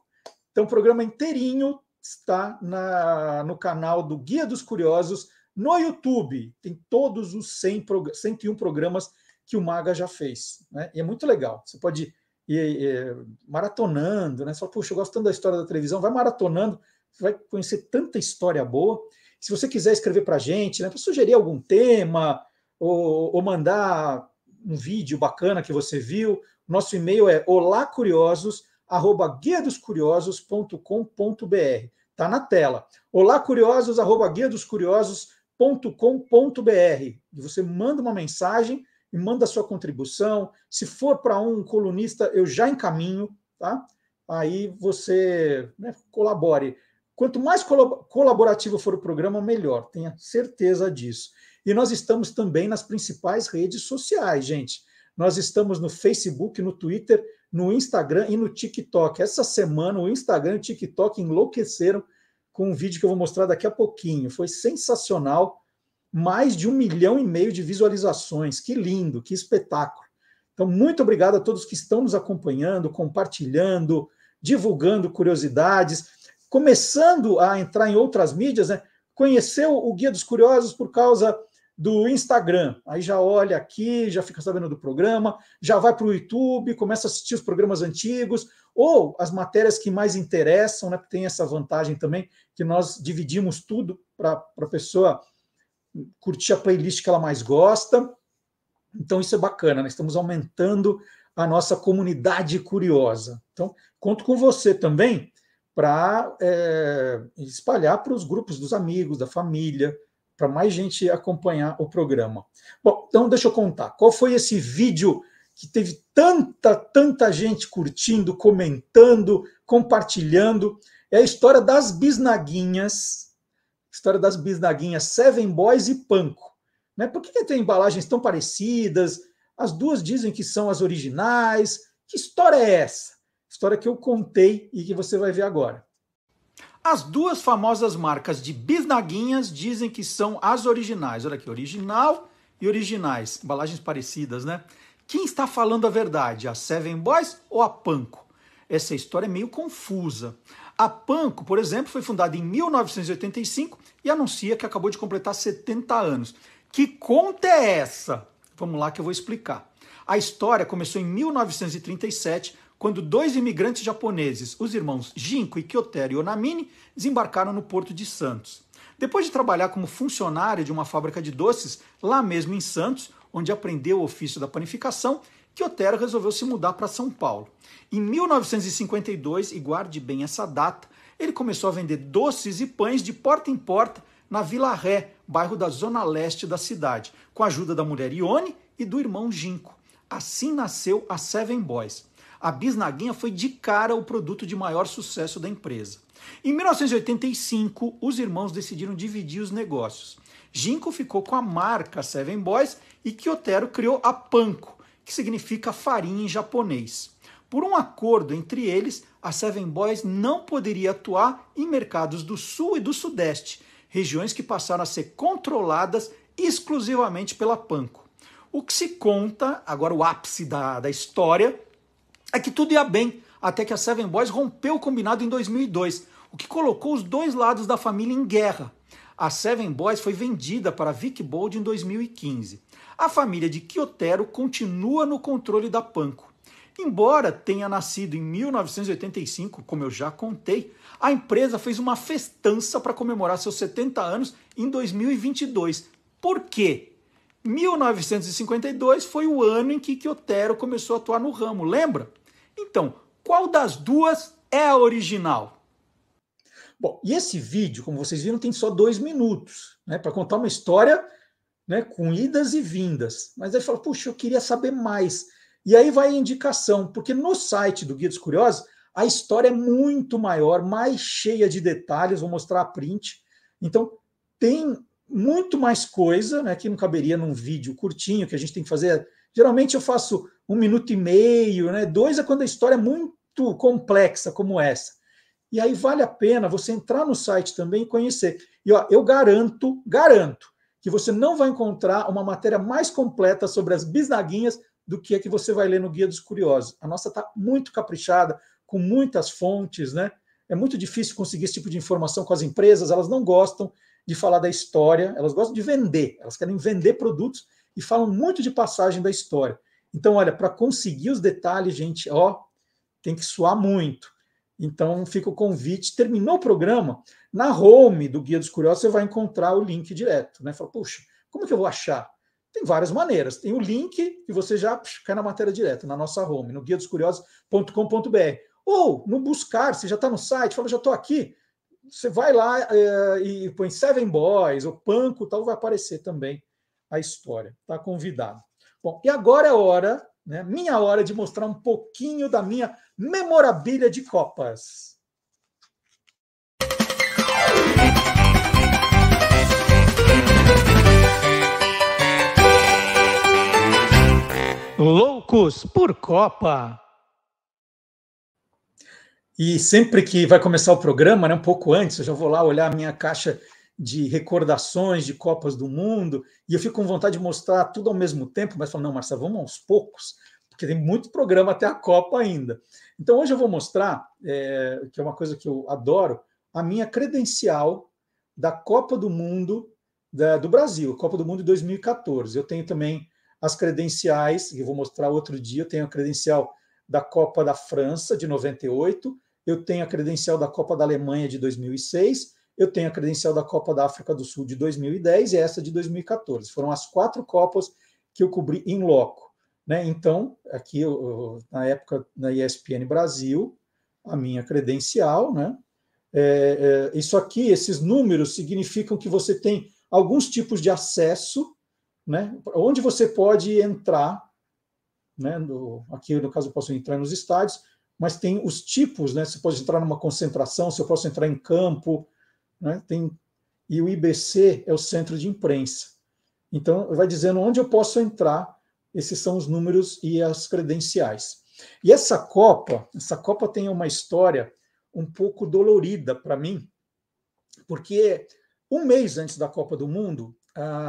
Então, o programa inteirinho está na, no canal do Guia dos Curiosos no YouTube. Tem todos os 100, 101 programas que o Maga já fez. Né? E é muito legal. Você pode e, e, maratonando, né? Só, puxa, eu gosto tanto da história da televisão, vai maratonando, vai conhecer tanta história boa. Se você quiser escrever para a gente, né, para sugerir algum tema, ou, ou, mandar um vídeo bacana que você viu, nosso e-mail é olacuriosos@guiadoscuriosos.com.br. Tá na tela. olacuriosos@guiadoscuriosos.com.br. E você manda uma mensagem e manda sua contribuição. Se for para um colunista, eu já encaminho, tá? Aí você né, colabore. Quanto mais colaborativo for o programa, melhor, tenha certeza disso. E nós estamos também nas principais redes sociais, gente. Nós estamos no Facebook, no Twitter, no Instagram e no TikTok. Essa semana o Instagram e o TikTok enlouqueceram com um vídeo que eu vou mostrar daqui a pouquinho. Foi sensacional mais de um milhão e meio de visualizações. Que lindo, que espetáculo. Então, muito obrigado a todos que estão nos acompanhando, compartilhando, divulgando curiosidades, começando a entrar em outras mídias, né? Conheceu o Guia dos Curiosos por causa do Instagram. Aí já olha aqui, já fica sabendo do programa, já vai para o YouTube, começa a assistir os programas antigos ou as matérias que mais interessam, né? Tem essa vantagem também que nós dividimos tudo para a pessoa curtir a playlist que ela mais gosta. Então, isso é bacana, nós né? estamos aumentando a nossa comunidade curiosa. Então, conto com você também para é, espalhar para os grupos dos amigos, da família, para mais gente acompanhar o programa. Bom, então deixa eu contar. Qual foi esse vídeo que teve tanta, tanta gente curtindo, comentando, compartilhando? É a história das bisnaguinhas história das bisnaguinhas Seven Boys e Panko. Né? Por que, que tem embalagens tão parecidas? As duas dizem que são as originais. Que história é essa? História que eu contei e que você vai ver agora. As duas famosas marcas de bisnaguinhas dizem que são as originais. Olha aqui, original e originais, embalagens parecidas, né? Quem está falando a verdade, a Seven Boys ou a Panko? Essa história é meio confusa. A Panco, por exemplo, foi fundada em 1985 e anuncia que acabou de completar 70 anos. Que conta é essa? Vamos lá que eu vou explicar. A história começou em 1937, quando dois imigrantes japoneses, os irmãos Jinko e Kyotero Onamine, desembarcaram no porto de Santos. Depois de trabalhar como funcionário de uma fábrica de doces, lá mesmo em Santos, onde aprendeu o ofício da panificação, que Otero resolveu se mudar para São Paulo. Em 1952, e guarde bem essa data, ele começou a vender doces e pães de porta em porta na Vila Ré, bairro da zona leste da cidade, com a ajuda da mulher Ione e do irmão Ginko. Assim nasceu a Seven Boys. A bisnaguinha foi de cara o produto de maior sucesso da empresa. Em 1985, os irmãos decidiram dividir os negócios. Ginko ficou com a marca Seven Boys e Quiotero criou a Panko, que significa farinha em japonês. Por um acordo entre eles, a Seven Boys não poderia atuar em mercados do Sul e do Sudeste, regiões que passaram a ser controladas exclusivamente pela Panko. O que se conta, agora o ápice da, da história, é que tudo ia bem, até que a Seven Boys rompeu o combinado em 2002, o que colocou os dois lados da família em guerra. A Seven Boys foi vendida para Vic Bold em 2015 a família de Quiotero continua no controle da Panko. Embora tenha nascido em 1985, como eu já contei, a empresa fez uma festança para comemorar seus 70 anos em 2022. Por quê? 1952 foi o ano em que Quiotero começou a atuar no ramo, lembra? Então, qual das duas é a original? Bom, e esse vídeo, como vocês viram, tem só dois minutos, né? Para contar uma história né, com idas e vindas. Mas aí fala, puxa, eu queria saber mais. E aí vai a indicação, porque no site do Guia dos Curiosos, a história é muito maior, mais cheia de detalhes, vou mostrar a print. Então, tem muito mais coisa, né, que não caberia num vídeo curtinho, que a gente tem que fazer. Geralmente eu faço um minuto e meio, né, dois é quando a história é muito complexa como essa. E aí vale a pena você entrar no site também e conhecer. E ó, eu garanto, garanto, que você não vai encontrar uma matéria mais completa sobre as bisnaguinhas do que a que você vai ler no Guia dos Curiosos. A nossa está muito caprichada, com muitas fontes, né? É muito difícil conseguir esse tipo de informação com as empresas, elas não gostam de falar da história, elas gostam de vender, elas querem vender produtos e falam muito de passagem da história. Então, olha, para conseguir os detalhes, gente, ó, tem que suar muito. Então fica o convite. Terminou o programa, na home do Guia dos Curiosos você vai encontrar o link direto. Né? Fala, puxa, como é que eu vou achar? Tem várias maneiras. Tem o link e você já psh, cai na matéria direto, na nossa home, no guia dos curiosos.com.br. Ou no buscar, você já está no site, fala, já estou aqui. Você vai lá é, e põe Seven Boys ou Panco, tal, vai aparecer também a história. Está convidado. Bom, e agora é hora né? Minha hora de mostrar um pouquinho da minha memorabilia de Copas. Loucos por Copa. E sempre que vai começar o programa, né, um pouco antes, eu já vou lá olhar a minha caixa de recordações de Copas do Mundo, e eu fico com vontade de mostrar tudo ao mesmo tempo, mas falo, não, Marcelo, vamos aos poucos, porque tem muito programa até a Copa ainda. Então hoje eu vou mostrar, é, que é uma coisa que eu adoro, a minha credencial da Copa do Mundo da, do Brasil, Copa do Mundo de 2014. Eu tenho também as credenciais, e vou mostrar outro dia, eu tenho a credencial da Copa da França de 98, eu tenho a credencial da Copa da Alemanha de 2006 eu tenho a credencial da Copa da África do Sul de 2010 e essa de 2014. Foram as quatro Copas que eu cobri em loco. Né? Então, aqui, eu, na época, na ESPN Brasil, a minha credencial, né? É, é, isso aqui, esses números significam que você tem alguns tipos de acesso, né? Onde você pode entrar, né? No, aqui no caso eu posso entrar nos estádios, mas tem os tipos, né? Você pode entrar numa concentração, se eu posso entrar em campo, né? Tem, e o IBC é o centro de imprensa. Então, vai dizendo onde eu posso entrar, esses são os números e as credenciais. E essa Copa, essa Copa tem uma história um pouco dolorida para mim, porque um mês antes da Copa do Mundo,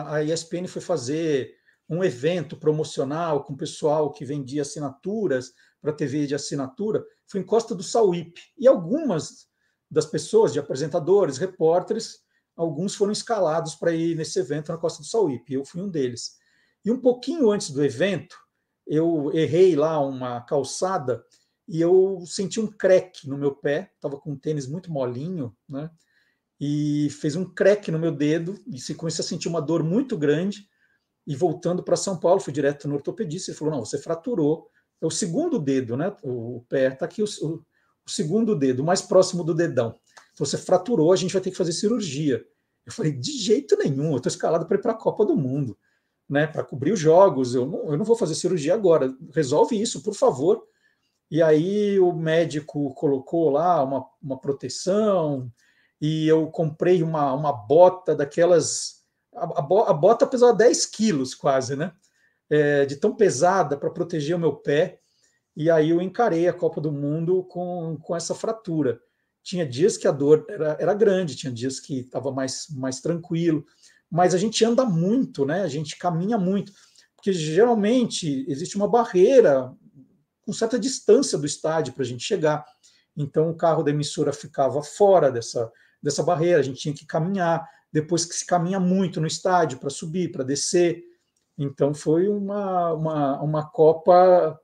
a ESPN foi fazer um evento promocional com o pessoal que vendia assinaturas para TV de assinatura, foi em Costa do Sauípe. E algumas das pessoas, de apresentadores, repórteres, alguns foram escalados para ir nesse evento na Costa do Sauípe, eu fui um deles. E um pouquinho antes do evento, eu errei lá uma calçada e eu senti um creque no meu pé, estava com um tênis muito molinho, né? E fez um creque no meu dedo e se comecei a sentir uma dor muito grande. E voltando para São Paulo, fui direto no ortopedista e falou: "Não, você fraturou. É o segundo dedo, né? O pé está aqui, o, o segundo dedo, mais próximo do dedão. Você fraturou, a gente vai ter que fazer cirurgia. Eu falei, de jeito nenhum, eu estou escalado para ir para a Copa do Mundo, né? Para cobrir os jogos, eu não, eu não vou fazer cirurgia agora. Resolve isso, por favor. E aí o médico colocou lá uma, uma proteção, e eu comprei uma, uma bota daquelas. A, a, bota pesava 10 quilos quase, né? É, de tão pesada para proteger o meu pé. E aí eu encarei a Copa do Mundo com, com essa fratura. Tinha dias que a dor era, era grande, tinha dias que estava mais, mais tranquilo, mas a gente anda muito, né? A gente caminha muito, porque geralmente existe uma barreira com certa distância do estádio para a gente chegar. Então o carro da emissora ficava fora dessa, dessa barreira, a gente tinha que caminhar, depois que se caminha muito no estádio para subir, para descer. Então foi uma, uma, uma Copa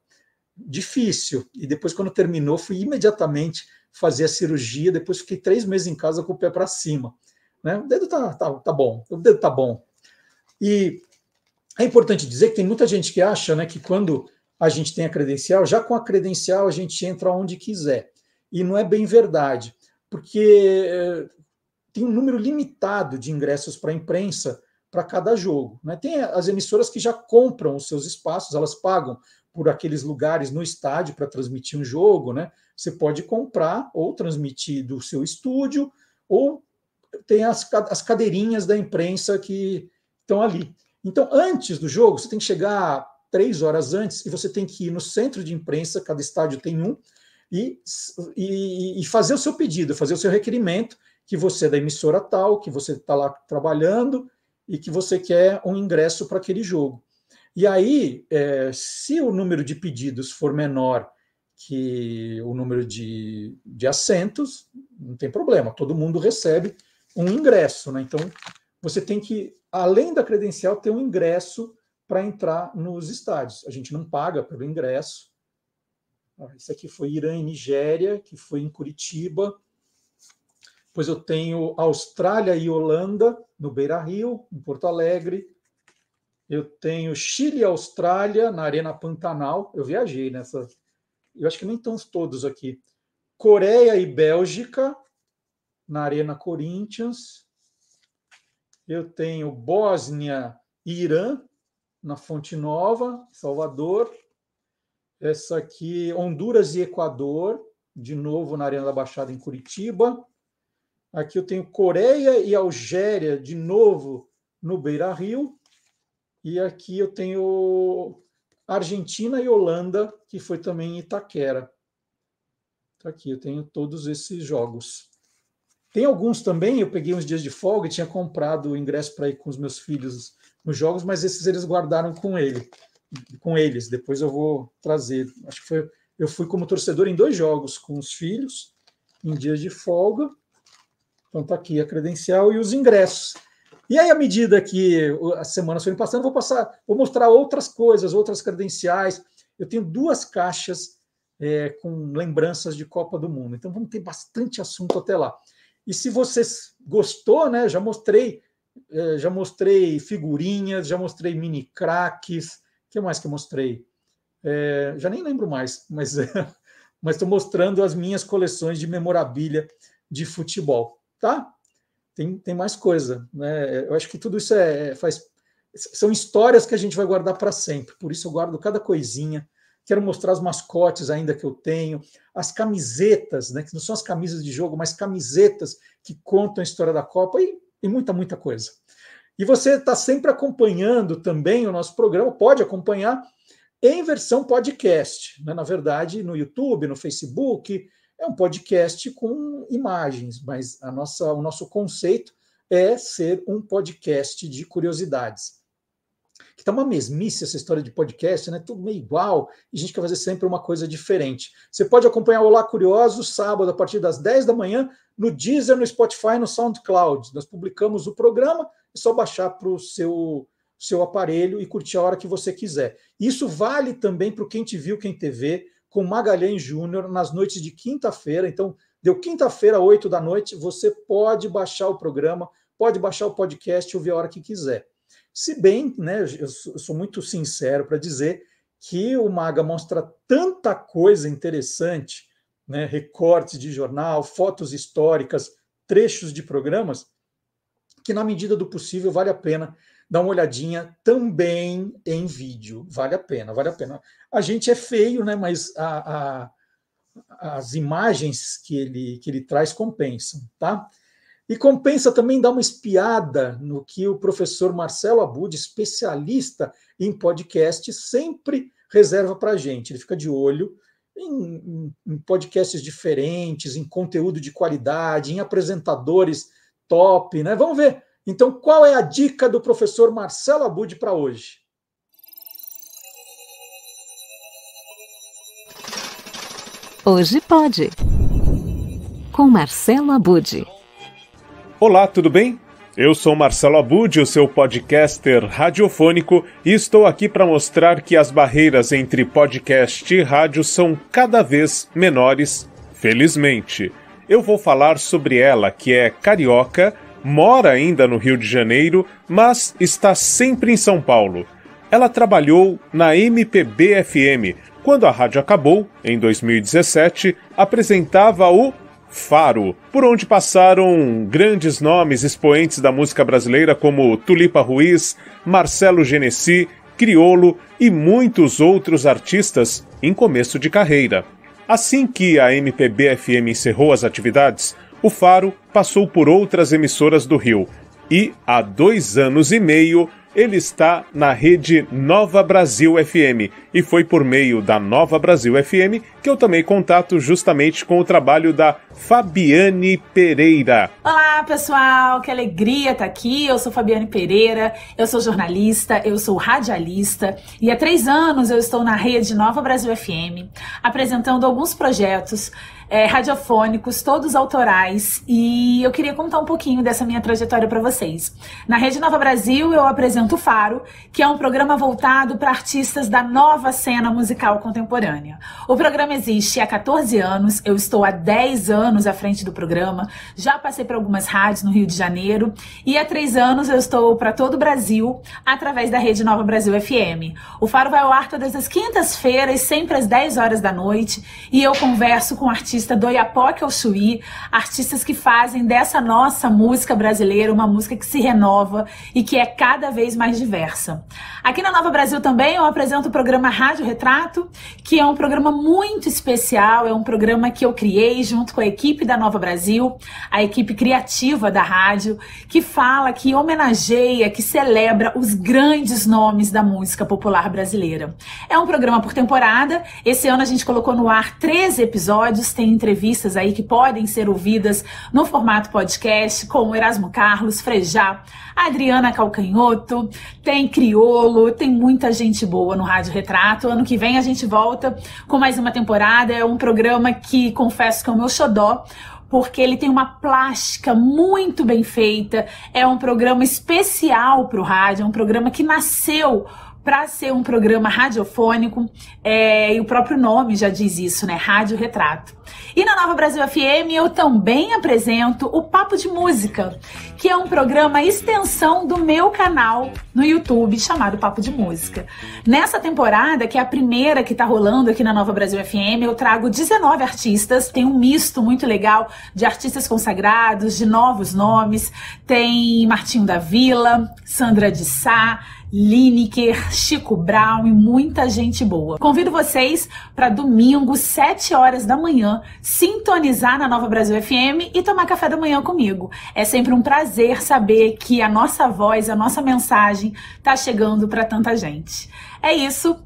difícil. E depois, quando terminou, fui imediatamente fazer a cirurgia. Depois fiquei três meses em casa com o pé para cima. Né? O dedo tá, tá, tá bom, o dedo tá bom. E é importante dizer que tem muita gente que acha né, que quando a gente tem a credencial, já com a credencial a gente entra onde quiser. E não é bem verdade, porque eh, tem um número limitado de ingressos para a imprensa para cada jogo. Né? Tem as emissoras que já compram os seus espaços, elas pagam por aqueles lugares no estádio para transmitir um jogo, né? Você pode comprar ou transmitir do seu estúdio, ou tem as, as cadeirinhas da imprensa que estão ali. Então, antes do jogo, você tem que chegar três horas antes e você tem que ir no centro de imprensa, cada estádio tem um, e, e, e fazer o seu pedido, fazer o seu requerimento, que você é da emissora tal, que você está lá trabalhando e que você quer um ingresso para aquele jogo. E aí, é, se o número de pedidos for menor que o número de, de assentos, não tem problema, todo mundo recebe um ingresso, né? Então, você tem que, além da credencial, ter um ingresso para entrar nos estádios. A gente não paga pelo ingresso. Ah, isso aqui foi Irã e Nigéria, que foi em Curitiba. Pois eu tenho Austrália e Holanda, no Beira Rio, em Porto Alegre. Eu tenho Chile e Austrália na Arena Pantanal. Eu viajei nessa. Eu acho que nem estão todos aqui. Coreia e Bélgica na Arena Corinthians. Eu tenho Bósnia e Irã na Fonte Nova, Salvador. Essa aqui, Honduras e Equador, de novo na Arena da Baixada em Curitiba. Aqui eu tenho Coreia e Algéria, de novo no Beira Rio. E aqui eu tenho Argentina e Holanda, que foi também Itaquera. Tá aqui, eu tenho todos esses jogos. Tem alguns também, eu peguei uns dias de folga e tinha comprado o ingresso para ir com os meus filhos nos jogos, mas esses eles guardaram com ele, com eles. Depois eu vou trazer. Acho que foi eu fui como torcedor em dois jogos com os filhos, em dias de folga. Então tá aqui a credencial e os ingressos. E aí, à medida que as semanas forem passando, vou passar, vou mostrar outras coisas, outras credenciais. Eu tenho duas caixas é, com lembranças de Copa do Mundo. Então, vamos ter bastante assunto até lá. E se você gostou, né? Já mostrei, é, já mostrei figurinhas, já mostrei mini craques. O que mais que eu mostrei? É, já nem lembro mais, mas mas estou mostrando as minhas coleções de memorabilia de futebol, tá? tem, tem mais coisa. Né? Eu acho que tudo isso é, é faz, são histórias que a gente vai guardar para sempre. Por isso eu guardo cada coisinha. Quero mostrar os mascotes ainda que eu tenho, as camisetas, né, que não são as camisas de jogo, mas camisetas que contam a história da Copa e, e muita, muita coisa. E você está sempre acompanhando também o nosso programa, pode acompanhar em versão podcast, né? na verdade, no YouTube, no Facebook, é um podcast com imagens, mas a nossa, o nosso conceito é ser um podcast de curiosidades. Que tá uma mesmice essa história de podcast, né? Tudo meio igual, e a gente quer fazer sempre uma coisa diferente. Você pode acompanhar o Olá Curioso sábado a partir das 10 da manhã no Deezer, no Spotify, no SoundCloud. Nós publicamos o programa, é só baixar para o seu seu aparelho e curtir a hora que você quiser. Isso vale também para o Quem Te Viu, Quem TV, com Magalhães Júnior nas noites de quinta-feira. Então, deu quinta-feira, 8 da noite, você pode baixar o programa, pode baixar o podcast ouvir a hora que quiser. Se bem, né, eu sou muito sincero para dizer que o Maga mostra tanta coisa interessante, né, recortes de jornal, fotos históricas, trechos de programas, que na medida do possível vale a pena dá uma olhadinha também em vídeo. Vale a pena, vale a pena. A gente é feio, né? Mas a, a as imagens que ele, que ele traz compensam, tá? E compensa também dar uma espiada no que o professor Marcelo Abud, especialista em podcast, sempre reserva para a gente. Ele fica de olho em, em, em, podcasts diferentes, em conteúdo de qualidade, em apresentadores top, né? Vamos ver então, qual é a dica do professor Marcelo Abud para hoje? Hoje pode. Com Marcelo Abud. Olá, tudo bem? Eu sou Marcelo Abud, o seu podcaster radiofônico, e estou aqui para mostrar que as barreiras entre podcast e rádio são cada vez menores, felizmente. Eu vou falar sobre ela, que é carioca mora ainda no Rio de Janeiro, mas está sempre em São Paulo. Ela trabalhou na MPB FM. Quando a rádio acabou, em 2017, apresentava o Faro, por onde passaram grandes nomes expoentes da música brasileira como Tulipa Ruiz, Marcelo Genesi, Criolo e muitos outros artistas em começo de carreira. Assim que a MPB FM encerrou as atividades, o Faro passou por outras emissoras do Rio e, há dois anos e meio, ele está na rede Nova Brasil FM e foi por meio da Nova Brasil FM que eu tomei contato justamente com o trabalho da Fabiane Pereira. Olá, pessoal, que alegria estar tá aqui. Eu sou Fabiane Pereira, eu sou jornalista, eu sou radialista e há três anos eu estou na rede Nova Brasil FM apresentando alguns projetos é, radiofônicos, todos autorais, e eu queria contar um pouquinho dessa minha trajetória para vocês. Na Rede Nova Brasil, eu apresento o Faro, que é um programa voltado para artistas da nova cena musical contemporânea. O programa existe há 14 anos, eu estou há 10 anos à frente do programa, já passei por algumas rádios no Rio de Janeiro, e há 3 anos eu estou para todo o Brasil através da Rede Nova Brasil FM. O Faro vai ao ar todas as quintas-feiras, sempre às 10 horas da noite, e eu converso com artistas artista do Iapoque ao Chuí, artistas que fazem dessa nossa música brasileira uma música que se renova e que é cada vez mais diversa. Aqui na Nova Brasil também eu apresento o programa Rádio Retrato, que é um programa muito especial, é um programa que eu criei junto com a equipe da Nova Brasil, a equipe criativa da rádio, que fala, que homenageia, que celebra os grandes nomes da música popular brasileira. É um programa por temporada, esse ano a gente colocou no ar 13 episódios, tem entrevistas aí que podem ser ouvidas no formato podcast com Erasmo Carlos, Frejá, Adriana Calcanhoto, tem Criolo, tem muita gente boa no Rádio Retrato. Ano que vem a gente volta com mais uma temporada. É um programa que confesso que é o meu xodó porque ele tem uma plástica muito bem feita. É um programa especial para o rádio, é um programa que nasceu para ser um programa radiofônico, é, e o próprio nome já diz isso, né? Rádio Retrato. E na Nova Brasil FM eu também apresento o Papo de Música, que é um programa extensão do meu canal no YouTube chamado Papo de Música. Nessa temporada, que é a primeira que está rolando aqui na Nova Brasil FM, eu trago 19 artistas, tem um misto muito legal de artistas consagrados, de novos nomes, tem Martinho da Vila, Sandra de Sá, Lineker, Chico Brown e muita gente boa. Convido vocês para domingo, 7 horas da manhã, sintonizar na Nova Brasil FM e tomar café da manhã comigo. É sempre um prazer saber que a nossa voz, a nossa mensagem está chegando para tanta gente. É isso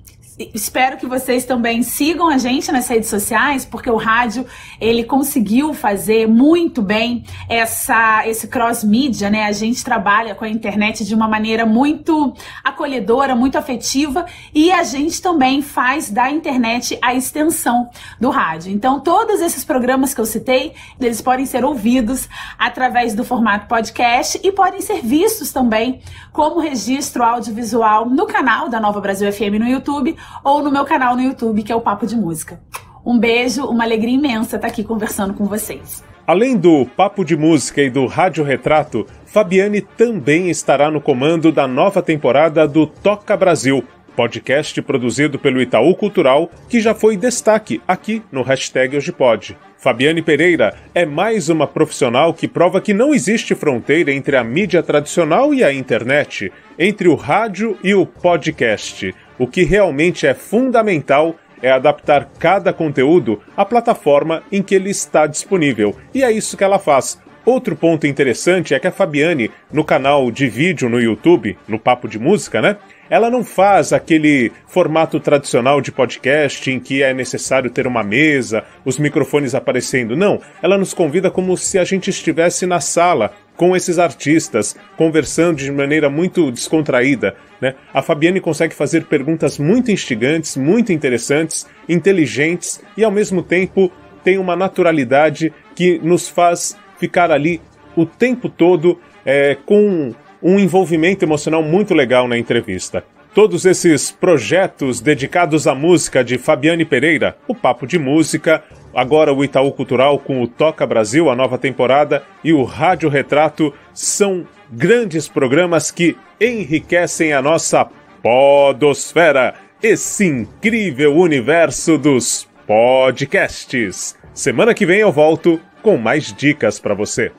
espero que vocês também sigam a gente nas redes sociais, porque o rádio ele conseguiu fazer muito bem essa esse cross mídia, né? A gente trabalha com a internet de uma maneira muito acolhedora, muito afetiva e a gente também faz da internet a extensão do rádio. Então, todos esses programas que eu citei, eles podem ser ouvidos através do formato podcast e podem ser vistos também como registro audiovisual no canal da Nova Brasil FM no YouTube ou no meu canal no YouTube, que é o Papo de Música. Um beijo, uma alegria imensa estar aqui conversando com vocês. Além do Papo de Música e do Rádio Retrato, Fabiane também estará no comando da nova temporada do Toca Brasil, podcast produzido pelo Itaú Cultural, que já foi destaque aqui no hashtag Hoje Pode. Fabiane Pereira é mais uma profissional que prova que não existe fronteira entre a mídia tradicional e a internet, entre o rádio e o podcast. O que realmente é fundamental é adaptar cada conteúdo à plataforma em que ele está disponível. E é isso que ela faz. Outro ponto interessante é que a Fabiane, no canal de vídeo no YouTube, no Papo de Música, né? ela não faz aquele formato tradicional de podcast em que é necessário ter uma mesa, os microfones aparecendo. Não, ela nos convida como se a gente estivesse na sala com esses artistas, conversando de maneira muito descontraída. Né? A Fabiane consegue fazer perguntas muito instigantes, muito interessantes, inteligentes e ao mesmo tempo tem uma naturalidade que nos faz ficar ali o tempo todo é, com um envolvimento emocional muito legal na entrevista. Todos esses projetos dedicados à música de Fabiane Pereira, o Papo de Música, agora o Itaú Cultural com o Toca Brasil, a nova temporada, e o Rádio Retrato são grandes programas que enriquecem a nossa Podosfera, esse incrível universo dos podcasts. Semana que vem eu volto com mais dicas para você.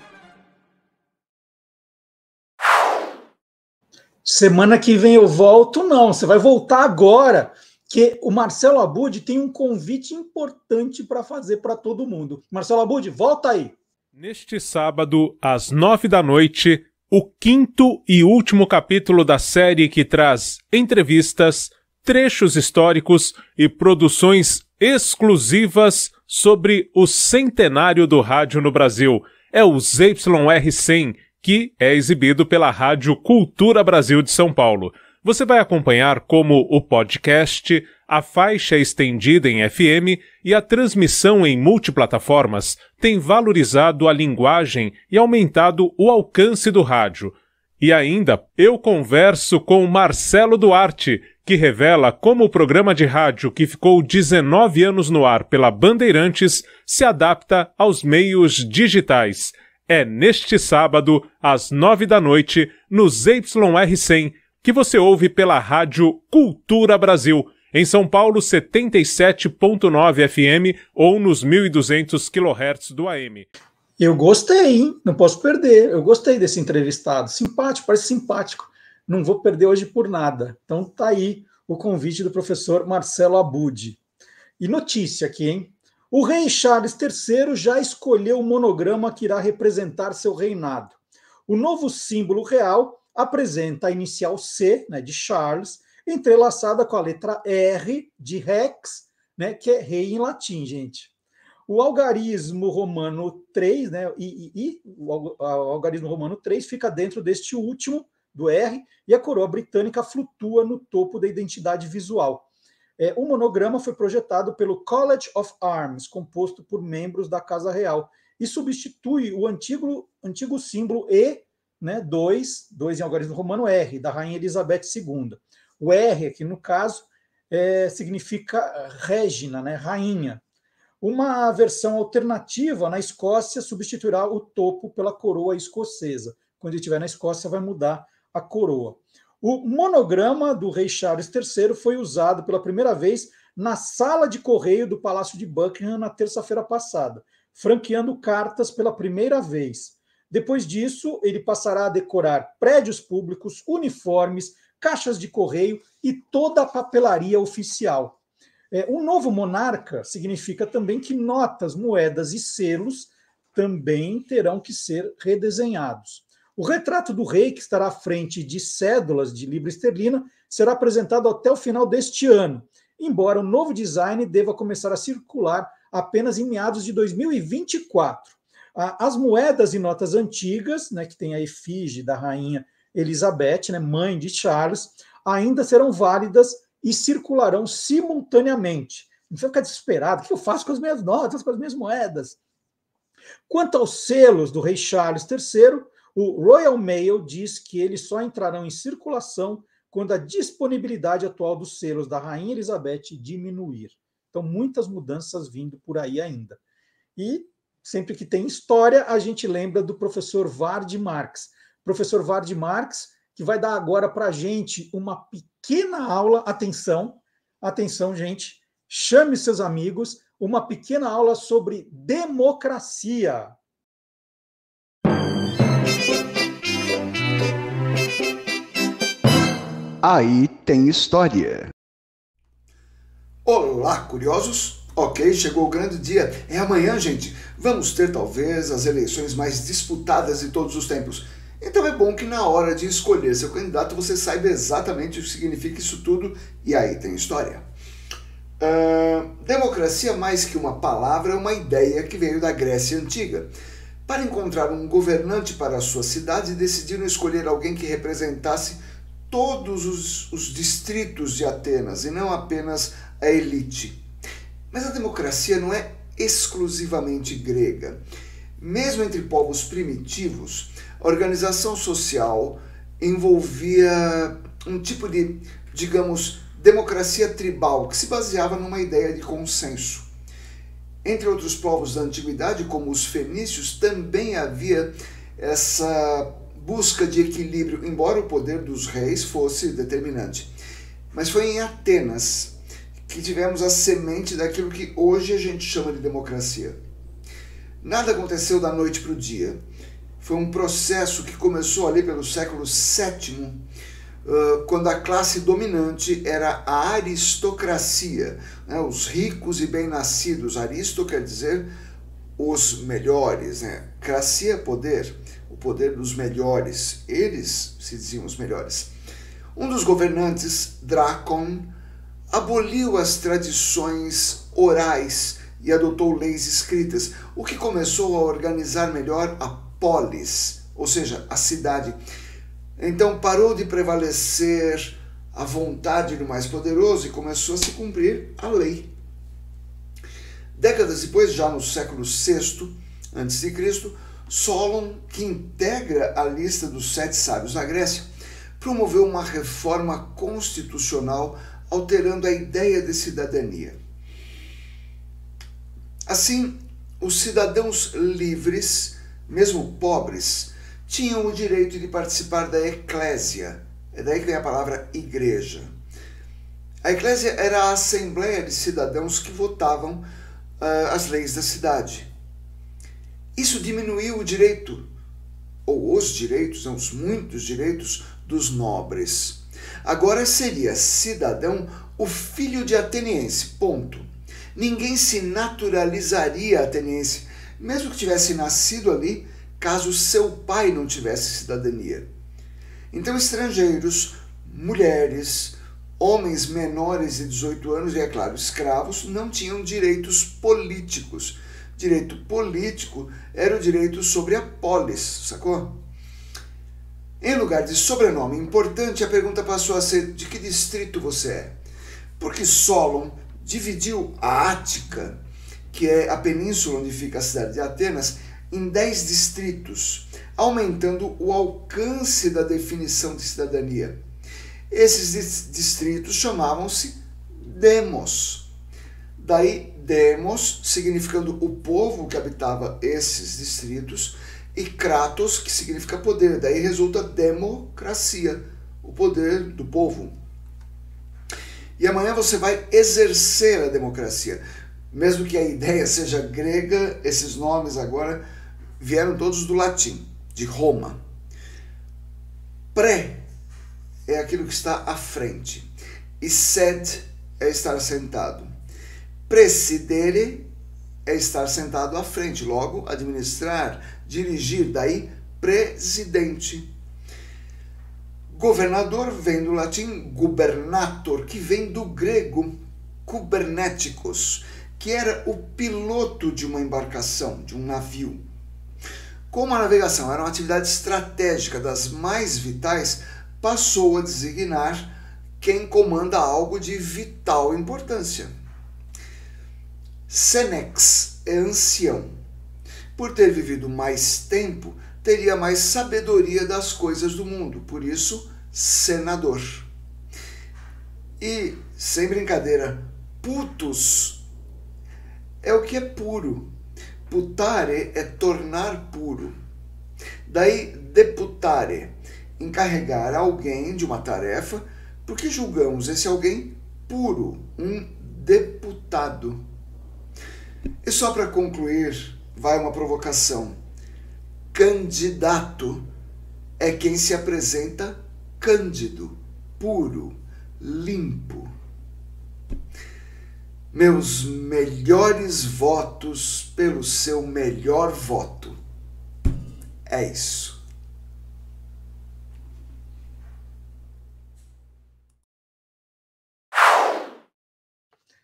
Semana que vem eu volto, não. Você vai voltar agora, que o Marcelo Abud tem um convite importante para fazer para todo mundo. Marcelo Abud, volta aí. Neste sábado, às nove da noite, o quinto e último capítulo da série que traz entrevistas, trechos históricos e produções exclusivas sobre o centenário do rádio no Brasil. É o ZYR100 que é exibido pela Rádio Cultura Brasil de São Paulo. Você vai acompanhar como o podcast, a faixa estendida em FM e a transmissão em multiplataformas têm valorizado a linguagem e aumentado o alcance do rádio. E ainda, eu converso com Marcelo Duarte, que revela como o programa de rádio que ficou 19 anos no ar pela Bandeirantes se adapta aos meios digitais é neste sábado, às nove da noite, no ZYR100, que você ouve pela rádio Cultura Brasil, em São Paulo 77.9 FM ou nos 1200 kHz do AM. Eu gostei, hein? Não posso perder. Eu gostei desse entrevistado. Simpático, parece simpático. Não vou perder hoje por nada. Então tá aí o convite do professor Marcelo Abud. E notícia aqui, hein? O rei Charles III já escolheu o monograma que irá representar seu reinado. O novo símbolo real apresenta a inicial C, né, de Charles, entrelaçada com a letra R de Rex, né, que é rei em latim, gente. O algarismo romano 3, né, e o algarismo romano 3 fica dentro deste último, do R, e a coroa britânica flutua no topo da identidade visual. É, o monograma foi projetado pelo College of Arms, composto por membros da Casa Real, e substitui o antigo, antigo símbolo E, né, 2, em algarismo romano R, da Rainha Elizabeth II. O R, aqui no caso, é, significa Regina, né, rainha. Uma versão alternativa na Escócia substituirá o topo pela coroa escocesa. Quando ele estiver na Escócia, vai mudar a coroa. O monograma do rei Charles III foi usado pela primeira vez na sala de correio do Palácio de Buckingham na terça-feira passada, franqueando cartas pela primeira vez. Depois disso, ele passará a decorar prédios públicos, uniformes, caixas de correio e toda a papelaria oficial. É, um novo monarca significa também que notas, moedas e selos também terão que ser redesenhados. O retrato do rei, que estará à frente de cédulas de libra esterlina, será apresentado até o final deste ano, embora o novo design deva começar a circular apenas em meados de 2024. As moedas e notas antigas, né, que tem a efígie da rainha Elizabeth, né, mãe de Charles, ainda serão válidas e circularão simultaneamente. Não precisa ficar desesperado. O que eu faço com as minhas notas, com as minhas moedas? Quanto aos selos do rei Charles III, o Royal Mail diz que eles só entrarão em circulação quando a disponibilidade atual dos selos da Rainha Elizabeth diminuir. Então, muitas mudanças vindo por aí ainda. E sempre que tem história, a gente lembra do professor Vard Marx. Professor Vard Marx, que vai dar agora para a gente uma pequena aula. Atenção, atenção, gente. Chame seus amigos. Uma pequena aula sobre democracia. Aí tem história. Olá, curiosos! Ok, chegou o grande dia. É amanhã, gente. Vamos ter talvez as eleições mais disputadas de todos os tempos. Então é bom que na hora de escolher seu candidato você saiba exatamente o que significa isso tudo e aí tem história. Uh, democracia, é mais que uma palavra, é uma ideia que veio da Grécia Antiga. Para encontrar um governante para a sua cidade, decidiram escolher alguém que representasse todos os, os distritos de Atenas e não apenas a elite. Mas a democracia não é exclusivamente grega. Mesmo entre povos primitivos, a organização social envolvia um tipo de, digamos, democracia tribal que se baseava numa ideia de consenso. Entre outros povos da antiguidade, como os fenícios, também havia essa busca de equilíbrio, embora o poder dos reis fosse determinante. Mas foi em Atenas que tivemos a semente daquilo que hoje a gente chama de democracia. Nada aconteceu da noite para o dia. Foi um processo que começou ali pelo século VII, quando a classe dominante era a aristocracia, né? os ricos e bem-nascidos. Aristo quer dizer os melhores, né? cracia, poder o poder dos melhores. Eles se diziam os melhores. Um dos governantes, Dracon, aboliu as tradições orais e adotou leis escritas, o que começou a organizar melhor a polis, ou seja, a cidade. Então parou de prevalecer a vontade do mais poderoso e começou a se cumprir a lei. Décadas depois, já no século VI a.C., Solon, que integra a lista dos sete sábios da Grécia, promoveu uma reforma constitucional alterando a ideia de cidadania. Assim, os cidadãos livres, mesmo pobres, tinham o direito de participar da eclésia. É daí que vem a palavra igreja. A eclésia era a assembleia de cidadãos que votavam uh, as leis da cidade. Isso diminuiu o direito, ou os direitos, os muitos direitos dos nobres. Agora seria cidadão o filho de ateniense, ponto. Ninguém se naturalizaria ateniense, mesmo que tivesse nascido ali, caso seu pai não tivesse cidadania. Então, estrangeiros, mulheres, homens menores de 18 anos e, é claro, escravos, não tinham direitos políticos direito político era o direito sobre a polis, sacou? Em lugar de sobrenome importante, a pergunta passou a ser de que distrito você é. Porque Solon dividiu a Ática, que é a península onde fica a cidade de Atenas, em 10 distritos, aumentando o alcance da definição de cidadania. Esses distritos chamavam-se demos. Daí Demos, significando o povo que habitava esses distritos, e Kratos, que significa poder. Daí resulta democracia, o poder do povo. E amanhã você vai exercer a democracia. Mesmo que a ideia seja grega, esses nomes agora vieram todos do latim, de Roma. Pré é aquilo que está à frente, e sed é estar sentado. Prece dele é estar sentado à frente, logo administrar, dirigir, daí presidente. Governador vem do latim gubernator, que vem do grego "kubernetikos", que era o piloto de uma embarcação, de um navio. Como a navegação era uma atividade estratégica das mais vitais, passou a designar quem comanda algo de vital importância. Senex é ancião. Por ter vivido mais tempo, teria mais sabedoria das coisas do mundo, por isso, senador. E, sem brincadeira, putus é o que é puro. Putare é tornar puro. Daí, deputare, encarregar alguém de uma tarefa, porque julgamos esse alguém puro, um deputado. E só para concluir, vai uma provocação. Candidato é quem se apresenta cândido, puro, limpo. Meus melhores votos pelo seu melhor voto. É isso.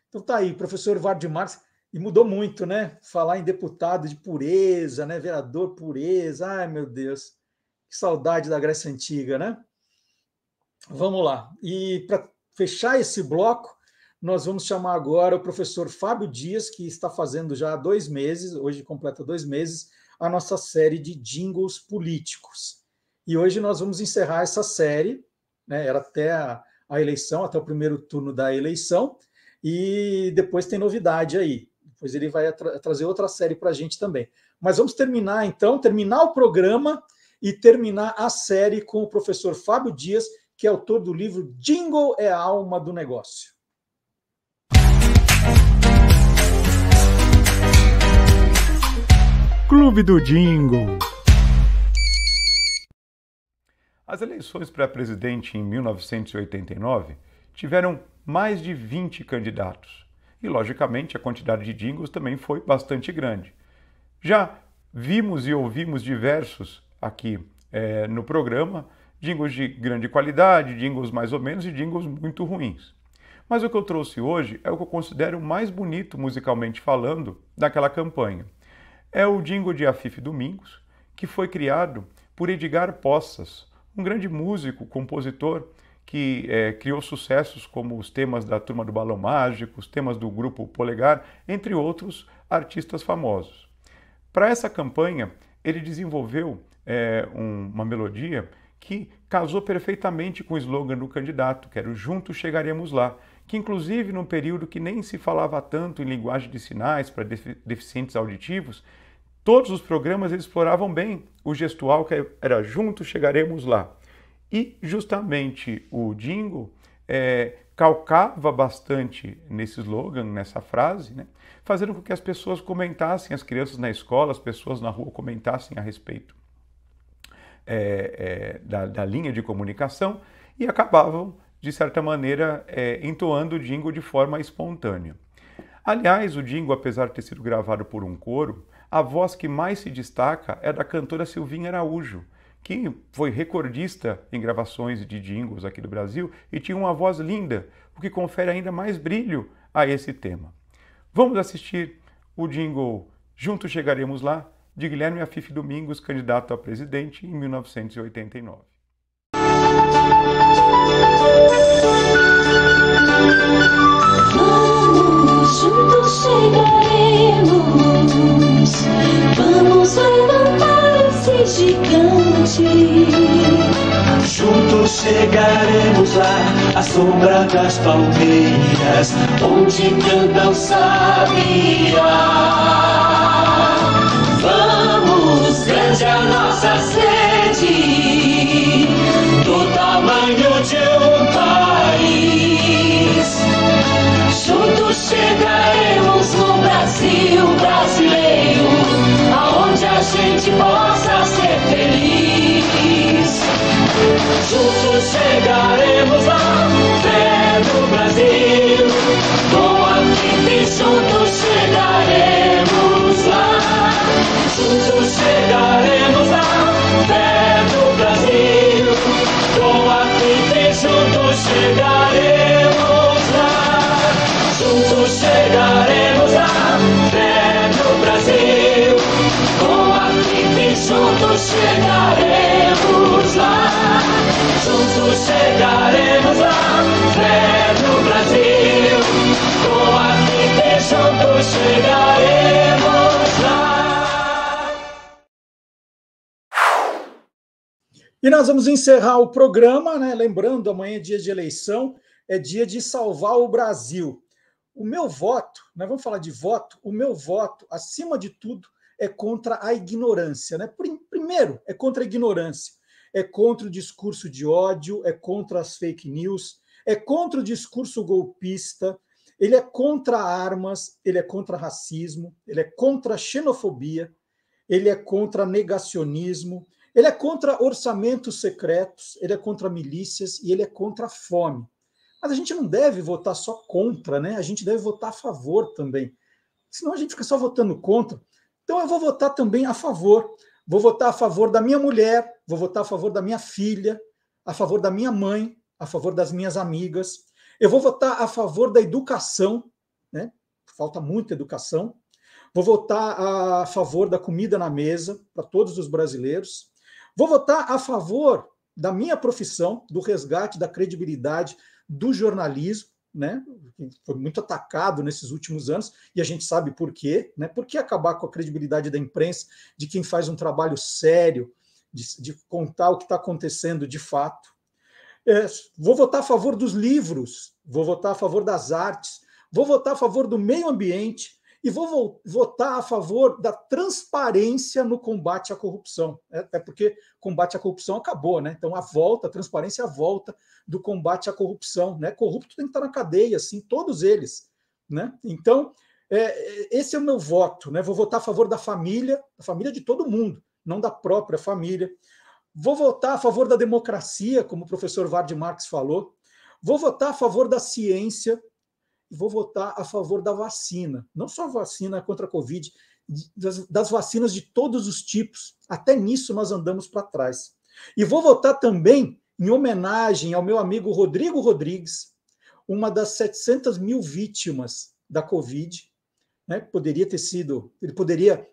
Então tá aí, professor Vardy Marques. E mudou muito, né? Falar em deputado de pureza, né? Vereador pureza. Ai, meu Deus. Que saudade da Grécia Antiga, né? Vamos lá. E para fechar esse bloco, nós vamos chamar agora o professor Fábio Dias, que está fazendo já dois meses, hoje completa dois meses, a nossa série de jingles políticos. E hoje nós vamos encerrar essa série, né? era até a, a eleição, até o primeiro turno da eleição, e depois tem novidade aí pois ele vai tra trazer outra série para a gente também. Mas vamos terminar então, terminar o programa e terminar a série com o professor Fábio Dias, que é autor do livro Jingle é a alma do negócio. Clube do Jingle. As eleições para presidente em 1989 tiveram mais de 20 candidatos e, logicamente, a quantidade de jingles também foi bastante grande. Já vimos e ouvimos diversos aqui é, no programa, jingles de grande qualidade, jingles mais ou menos e jingles muito ruins. Mas o que eu trouxe hoje é o que eu considero mais bonito musicalmente falando daquela campanha. É o jingle de Afife Domingos, que foi criado por Edgar Poças, um grande músico, compositor que é, criou sucessos como os temas da Turma do Balão Mágico, os temas do Grupo Polegar, entre outros artistas famosos. Para essa campanha, ele desenvolveu é, um, uma melodia que casou perfeitamente com o slogan do candidato, que era Juntos Chegaremos Lá, que inclusive num período que nem se falava tanto em linguagem de sinais para deficientes auditivos, todos os programas exploravam bem o gestual que era Juntos Chegaremos Lá. E justamente o jingle é, calcava bastante nesse slogan, nessa frase, né? fazendo com que as pessoas comentassem, as crianças na escola, as pessoas na rua comentassem a respeito é, é, da, da, linha de comunicação e acabavam, de certa maneira, é, entoando o jingle de forma espontânea. Aliás, o jingle, apesar de ter sido gravado por um coro, a voz que mais se destaca é da cantora Silvinha Araújo, que foi recordista em gravações de jingles aqui do Brasil e tinha uma voz linda, o que confere ainda mais brilho a esse tema. Vamos assistir o jingle Juntos Chegaremos Lá, de Guilherme Afif Domingos, candidato a presidente em 1989. Vamos, juntos chegaremos, vamos levantar esse gigante. Juntos chegaremos lá, à sombra das palmeiras, onde canta o sabiá. Vamos, grande a nossa sede, do tamanho de um país. Juntos chegaremos no Brasil brasileiro, aonde a gente possa ser feliz. Juntos chegaremos lá, fé do Brasil. chegaremos lá, juntos chegaremos lá, fé no Brasil, com a vida juntos chegaremos lá. E nós vamos encerrar o programa, né? Lembrando, amanhã é dia de eleição, é dia de salvar o Brasil. O meu voto, nós né? vamos falar de voto, o meu voto, acima de tudo, é contra a ignorância, né? Por, Primeiro, é contra a ignorância, é contra o discurso de ódio, é contra as fake news, é contra o discurso golpista, ele é contra armas, ele é contra racismo, ele é contra xenofobia, ele é contra negacionismo, ele é contra orçamentos secretos, ele é contra milícias e ele é contra a fome. Mas a gente não deve votar só contra, né? A gente deve votar a favor também. Senão a gente fica só votando contra. Então eu vou votar também a favor vou votar a favor da minha mulher, vou votar a favor da minha filha, a favor da minha mãe, a favor das minhas amigas. Eu vou votar a favor da educação, né? Falta muita educação. Vou votar a favor da comida na mesa para todos os brasileiros. Vou votar a favor da minha profissão, do resgate da credibilidade do jornalismo, né? Foi muito atacado nesses últimos anos e a gente sabe por quê, né? Por que acabar com a credibilidade da imprensa, de quem faz um trabalho sério, de, de contar o que está acontecendo de fato? É, vou votar a favor dos livros, vou votar a favor das artes, vou votar a favor do meio ambiente, e vou votar a favor da transparência no combate à corrupção. Até é porque combate à corrupção acabou, né? Então a volta, a transparência é a volta do combate à corrupção, né? Corrupto tem que estar na cadeia, assim, todos eles, né? Então é, é, esse é o meu voto, né? Vou votar a favor da família, da família de todo mundo, não da própria família. Vou votar a favor da democracia, como o professor Vardy Marx falou. Vou votar a favor da ciência, vou votar a favor da vacina, não só a vacina contra a Covid, das, das vacinas de todos os tipos. Até nisso nós andamos para trás. E vou votar também em homenagem ao meu amigo Rodrigo Rodrigues, uma das 700 mil vítimas da Covid, né, poderia ter sido, ele poderia estar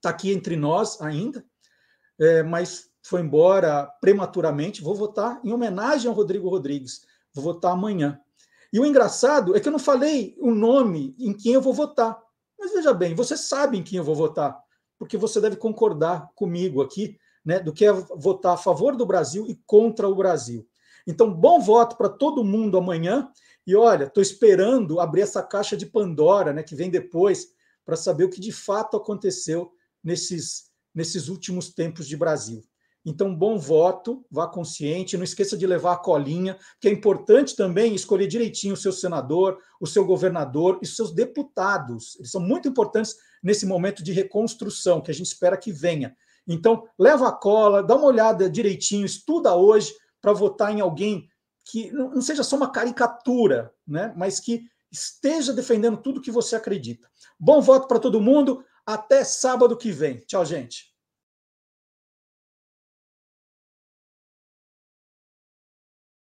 tá aqui entre nós ainda, é, mas foi embora prematuramente. Vou votar em homenagem ao Rodrigo Rodrigues. Vou votar amanhã. E o engraçado é que eu não falei o nome em quem eu vou votar. Mas veja bem, você sabe em quem eu vou votar, porque você deve concordar comigo aqui, né, do que é votar a favor do Brasil e contra o Brasil. Então, bom voto para todo mundo amanhã. E olha, estou esperando abrir essa caixa de Pandora, né, que vem depois, para saber o que de fato aconteceu nesses, nesses últimos tempos de Brasil. Então, bom voto, vá consciente, não esqueça de levar a colinha, que é importante também escolher direitinho o seu senador, o seu governador e os seus deputados. Eles são muito importantes nesse momento de reconstrução que a gente espera que venha. Então, leva a cola, dá uma olhada direitinho, estuda hoje para votar em alguém que não seja só uma caricatura, né? mas que esteja defendendo tudo que você acredita. Bom voto para todo mundo, até sábado que vem. Tchau, gente.